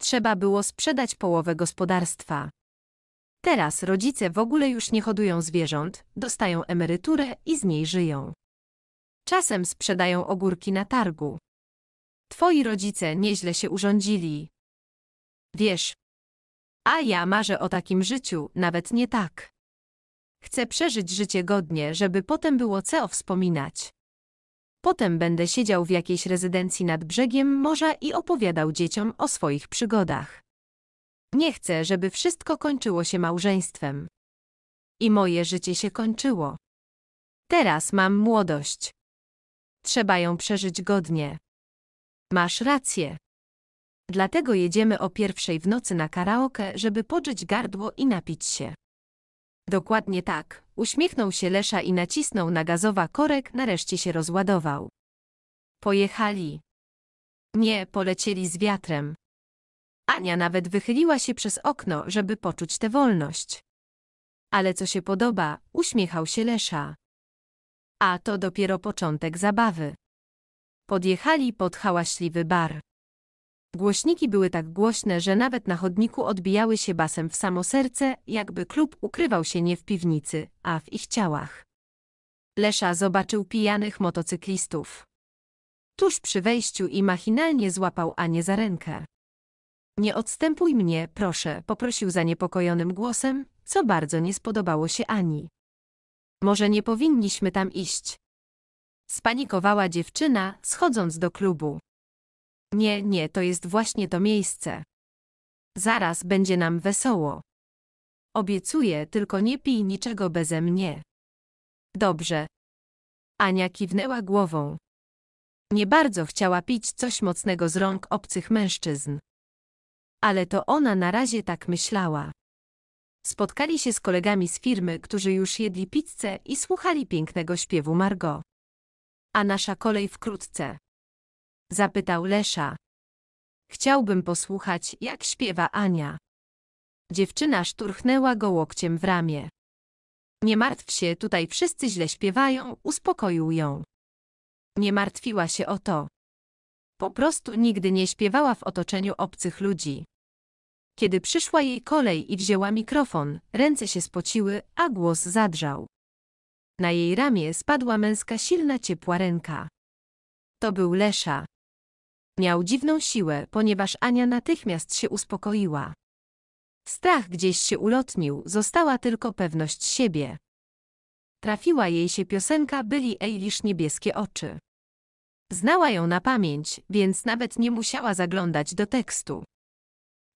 S1: Trzeba było sprzedać połowę gospodarstwa. Teraz rodzice w ogóle już nie hodują zwierząt, dostają emeryturę i z niej żyją. Czasem sprzedają ogórki na targu. Twoi rodzice nieźle się urządzili. Wiesz. A ja marzę o takim życiu, nawet nie tak. Chcę przeżyć życie godnie, żeby potem było co wspominać. Potem będę siedział w jakiejś rezydencji nad brzegiem morza i opowiadał dzieciom o swoich przygodach. Nie chcę, żeby wszystko kończyło się małżeństwem. I moje życie się kończyło. Teraz mam młodość. Trzeba ją przeżyć godnie. Masz rację. Dlatego jedziemy o pierwszej w nocy na karaoke, żeby podżyć gardło i napić się. Dokładnie tak, uśmiechnął się Lesza i nacisnął na gazowa korek, nareszcie się rozładował. Pojechali. Nie, polecieli z wiatrem. Ania nawet wychyliła się przez okno, żeby poczuć tę wolność. Ale co się podoba, uśmiechał się Lesza. A to dopiero początek zabawy. Podjechali pod hałaśliwy bar. Głośniki były tak głośne, że nawet na chodniku odbijały się basem w samo serce, jakby klub ukrywał się nie w piwnicy, a w ich ciałach. Lesza zobaczył pijanych motocyklistów. Tuż przy wejściu i machinalnie złapał Anię za rękę. Nie odstępuj mnie, proszę, poprosił zaniepokojonym głosem, co bardzo nie spodobało się Ani. Może nie powinniśmy tam iść. Spanikowała dziewczyna, schodząc do klubu. Nie, nie, to jest właśnie to miejsce. Zaraz będzie nam wesoło. Obiecuję, tylko nie pij niczego beze mnie. Dobrze. Ania kiwnęła głową. Nie bardzo chciała pić coś mocnego z rąk obcych mężczyzn. Ale to ona na razie tak myślała. Spotkali się z kolegami z firmy, którzy już jedli pizzę i słuchali pięknego śpiewu Margo. A nasza kolej wkrótce. Zapytał Lesza. Chciałbym posłuchać, jak śpiewa Ania. Dziewczyna szturchnęła go łokciem w ramię. Nie martw się, tutaj wszyscy źle śpiewają, uspokoił ją. Nie martwiła się o to. Po prostu nigdy nie śpiewała w otoczeniu obcych ludzi. Kiedy przyszła jej kolej i wzięła mikrofon, ręce się spociły, a głos zadrżał. Na jej ramię spadła męska silna ciepła ręka. To był Lesza. Miał dziwną siłę, ponieważ Ania natychmiast się uspokoiła. Strach gdzieś się ulotnił, została tylko pewność siebie. Trafiła jej się piosenka Byli Eilish Niebieskie Oczy. Znała ją na pamięć, więc nawet nie musiała zaglądać do tekstu.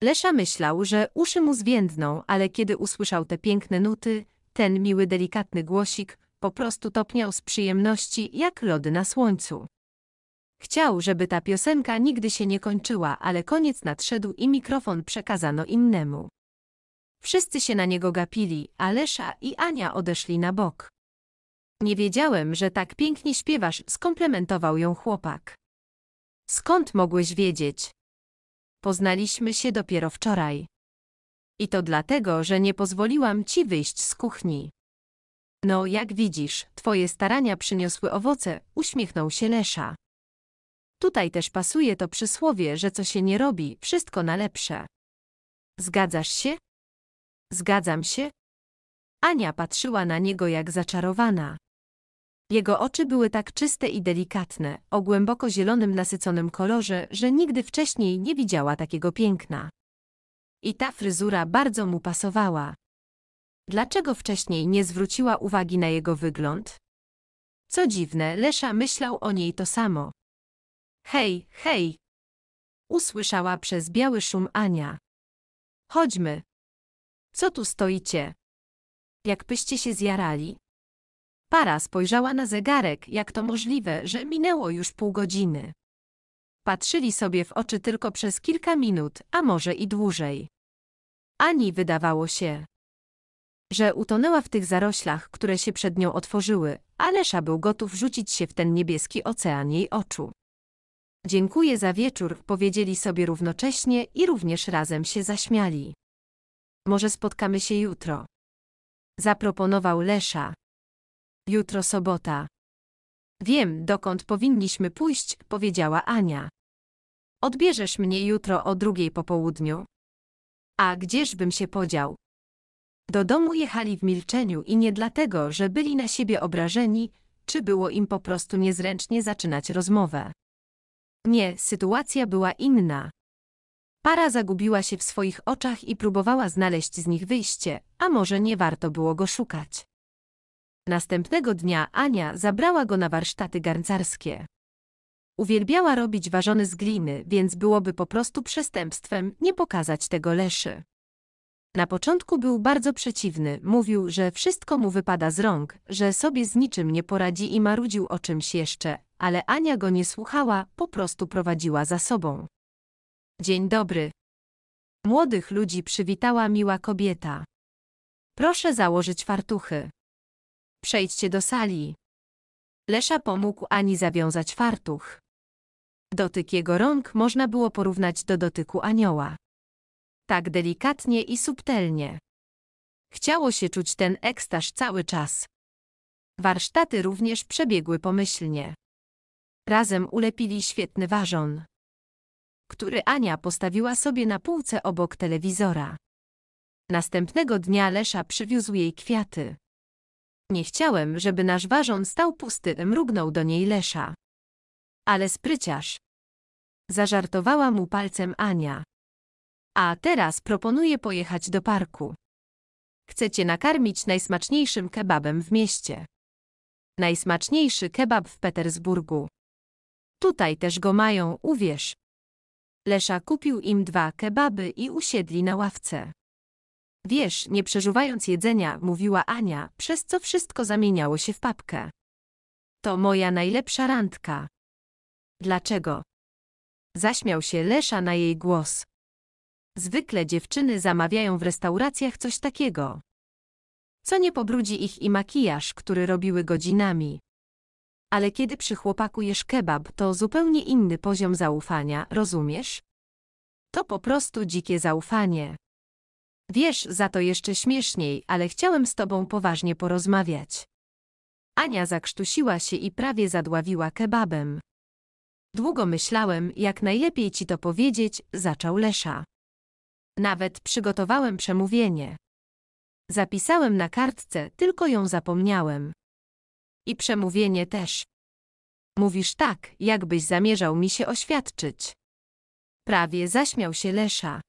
S1: Lesza myślał, że uszy mu zwiędną, ale kiedy usłyszał te piękne nuty, ten miły delikatny głosik, po prostu topniał z przyjemności jak lody na słońcu. Chciał, żeby ta piosenka nigdy się nie kończyła, ale koniec nadszedł i mikrofon przekazano innemu. Wszyscy się na niego gapili, a Lesza i Ania odeszli na bok. Nie wiedziałem, że tak pięknie śpiewasz, skomplementował ją chłopak. Skąd mogłeś wiedzieć? Poznaliśmy się dopiero wczoraj. I to dlatego, że nie pozwoliłam ci wyjść z kuchni. No, jak widzisz, twoje starania przyniosły owoce, uśmiechnął się Lesza. Tutaj też pasuje to przysłowie, że co się nie robi, wszystko na lepsze. Zgadzasz się? Zgadzam się. Ania patrzyła na niego jak zaczarowana. Jego oczy były tak czyste i delikatne, o głęboko zielonym nasyconym kolorze, że nigdy wcześniej nie widziała takiego piękna. I ta fryzura bardzo mu pasowała. Dlaczego wcześniej nie zwróciła uwagi na jego wygląd? Co dziwne, Lesza myślał o niej to samo. Hej, hej! Usłyszała przez biały szum Ania. Chodźmy. Co tu stoicie? Jakbyście się zjarali? Para spojrzała na zegarek, jak to możliwe, że minęło już pół godziny. Patrzyli sobie w oczy tylko przez kilka minut, a może i dłużej. Ani wydawało się, że utonęła w tych zaroślach, które się przed nią otworzyły, a Lesza był gotów rzucić się w ten niebieski ocean jej oczu. Dziękuję za wieczór, powiedzieli sobie równocześnie i również razem się zaśmiali. Może spotkamy się jutro. Zaproponował Lesza. Jutro sobota. Wiem, dokąd powinniśmy pójść, powiedziała Ania. Odbierzesz mnie jutro o drugiej po południu? A gdzieżbym się podział? Do domu jechali w milczeniu i nie dlatego, że byli na siebie obrażeni, czy było im po prostu niezręcznie zaczynać rozmowę. Nie, sytuacja była inna. Para zagubiła się w swoich oczach i próbowała znaleźć z nich wyjście, a może nie warto było go szukać. Następnego dnia Ania zabrała go na warsztaty garncarskie. Uwielbiała robić ważony z gliny, więc byłoby po prostu przestępstwem nie pokazać tego Leszy. Na początku był bardzo przeciwny, mówił, że wszystko mu wypada z rąk, że sobie z niczym nie poradzi i marudził o czymś jeszcze, ale Ania go nie słuchała, po prostu prowadziła za sobą. Dzień dobry. Młodych ludzi przywitała miła kobieta. Proszę założyć fartuchy. Przejdźcie do sali. Lesza pomógł Ani zawiązać fartuch. Dotyk jego rąk można było porównać do dotyku anioła. Tak delikatnie i subtelnie. Chciało się czuć ten ekstaż cały czas. Warsztaty również przebiegły pomyślnie. Razem ulepili świetny ważon, który Ania postawiła sobie na półce obok telewizora. Następnego dnia Lesza przywiózł jej kwiaty. Nie chciałem, żeby nasz ważon stał pusty, mrugnął do niej Lesza. Ale spryciarz. Zażartowała mu palcem Ania. A teraz proponuję pojechać do parku. Chcę cię nakarmić najsmaczniejszym kebabem w mieście. Najsmaczniejszy kebab w Petersburgu. Tutaj też go mają, uwierz. Lesza kupił im dwa kebaby i usiedli na ławce. Wiesz, nie przeżuwając jedzenia, mówiła Ania, przez co wszystko zamieniało się w papkę. To moja najlepsza randka. Dlaczego? Zaśmiał się Lesza na jej głos. Zwykle dziewczyny zamawiają w restauracjach coś takiego. Co nie pobrudzi ich i makijaż, który robiły godzinami. Ale kiedy przy chłopaku jesz kebab, to zupełnie inny poziom zaufania, rozumiesz? To po prostu dzikie zaufanie. Wiesz, za to jeszcze śmieszniej, ale chciałem z tobą poważnie porozmawiać. Ania zakrztusiła się i prawie zadławiła kebabem. Długo myślałem, jak najlepiej ci to powiedzieć, zaczął Lesza. Nawet przygotowałem przemówienie. Zapisałem na kartce, tylko ją zapomniałem. I przemówienie też. Mówisz tak, jakbyś zamierzał mi się oświadczyć. Prawie zaśmiał się Lesza.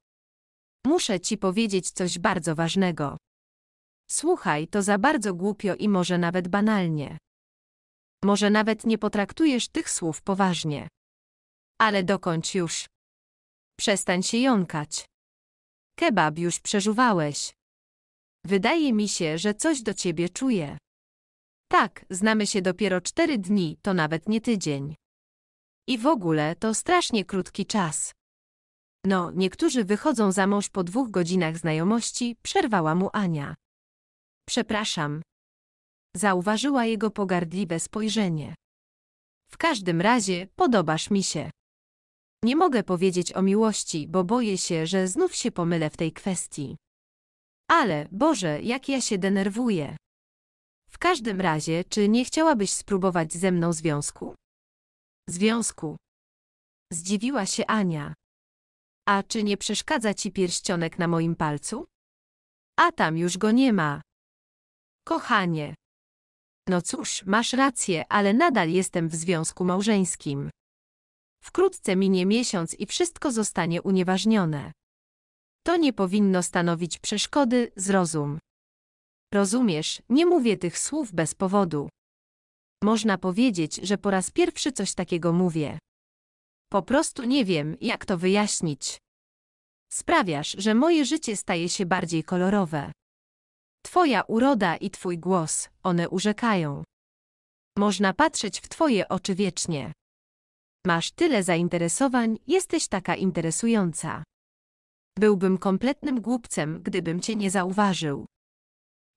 S1: Muszę ci powiedzieć coś bardzo ważnego. Słuchaj, to za bardzo głupio i może nawet banalnie. Może nawet nie potraktujesz tych słów poważnie. Ale dokończ już. Przestań się jąkać. Kebab już przeżuwałeś. Wydaje mi się, że coś do ciebie czuję. Tak, znamy się dopiero cztery dni, to nawet nie tydzień. I w ogóle to strasznie krótki czas. No, niektórzy wychodzą za mąż po dwóch godzinach znajomości, przerwała mu Ania. Przepraszam. Zauważyła jego pogardliwe spojrzenie. W każdym razie podobasz mi się. Nie mogę powiedzieć o miłości, bo boję się, że znów się pomylę w tej kwestii. Ale, Boże, jak ja się denerwuję. W każdym razie, czy nie chciałabyś spróbować ze mną związku? Związku. Zdziwiła się Ania. A czy nie przeszkadza ci pierścionek na moim palcu? A tam już go nie ma. Kochanie. No cóż, masz rację, ale nadal jestem w związku małżeńskim. Wkrótce minie miesiąc i wszystko zostanie unieważnione. To nie powinno stanowić przeszkody, zrozum. Rozumiesz, nie mówię tych słów bez powodu. Można powiedzieć, że po raz pierwszy coś takiego mówię. Po prostu nie wiem, jak to wyjaśnić. Sprawiasz, że moje życie staje się bardziej kolorowe. Twoja uroda i twój głos, one urzekają. Można patrzeć w twoje oczy wiecznie. Masz tyle zainteresowań, jesteś taka interesująca. Byłbym kompletnym głupcem, gdybym cię nie zauważył.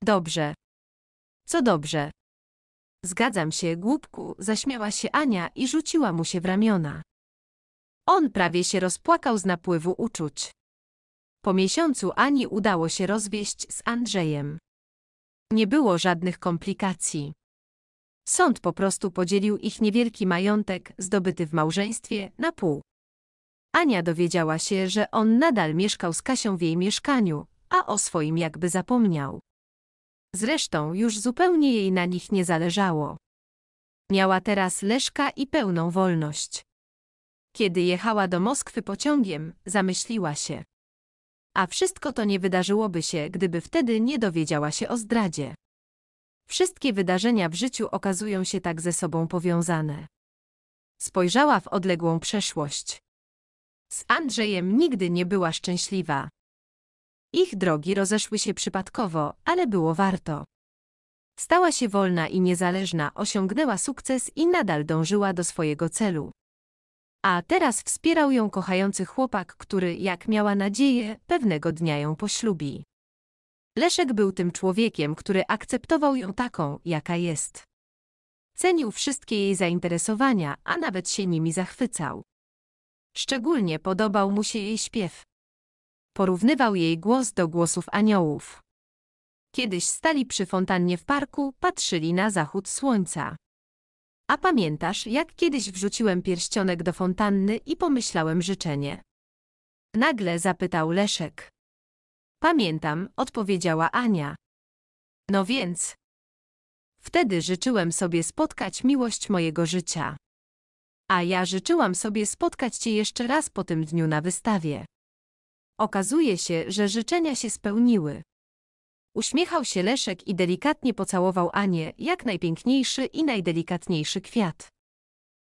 S1: Dobrze. Co dobrze. Zgadzam się, głupku, zaśmiała się Ania i rzuciła mu się w ramiona. On prawie się rozpłakał z napływu uczuć. Po miesiącu Ani udało się rozwieść z Andrzejem. Nie było żadnych komplikacji. Sąd po prostu podzielił ich niewielki majątek zdobyty w małżeństwie na pół. Ania dowiedziała się, że on nadal mieszkał z Kasią w jej mieszkaniu, a o swoim jakby zapomniał. Zresztą już zupełnie jej na nich nie zależało. Miała teraz Leszka i pełną wolność. Kiedy jechała do Moskwy pociągiem, zamyśliła się. A wszystko to nie wydarzyłoby się, gdyby wtedy nie dowiedziała się o zdradzie. Wszystkie wydarzenia w życiu okazują się tak ze sobą powiązane. Spojrzała w odległą przeszłość. Z Andrzejem nigdy nie była szczęśliwa. Ich drogi rozeszły się przypadkowo, ale było warto. Stała się wolna i niezależna, osiągnęła sukces i nadal dążyła do swojego celu. A teraz wspierał ją kochający chłopak, który, jak miała nadzieję, pewnego dnia ją poślubi. Leszek był tym człowiekiem, który akceptował ją taką, jaka jest. Cenił wszystkie jej zainteresowania, a nawet się nimi zachwycał. Szczególnie podobał mu się jej śpiew. Porównywał jej głos do głosów aniołów. Kiedyś stali przy fontannie w parku, patrzyli na zachód słońca. A pamiętasz, jak kiedyś wrzuciłem pierścionek do fontanny i pomyślałem życzenie? Nagle zapytał Leszek. Pamiętam, odpowiedziała Ania. No więc. Wtedy życzyłem sobie spotkać miłość mojego życia. A ja życzyłam sobie spotkać cię jeszcze raz po tym dniu na wystawie. Okazuje się, że życzenia się spełniły. Uśmiechał się Leszek i delikatnie pocałował Anię, jak najpiękniejszy i najdelikatniejszy kwiat.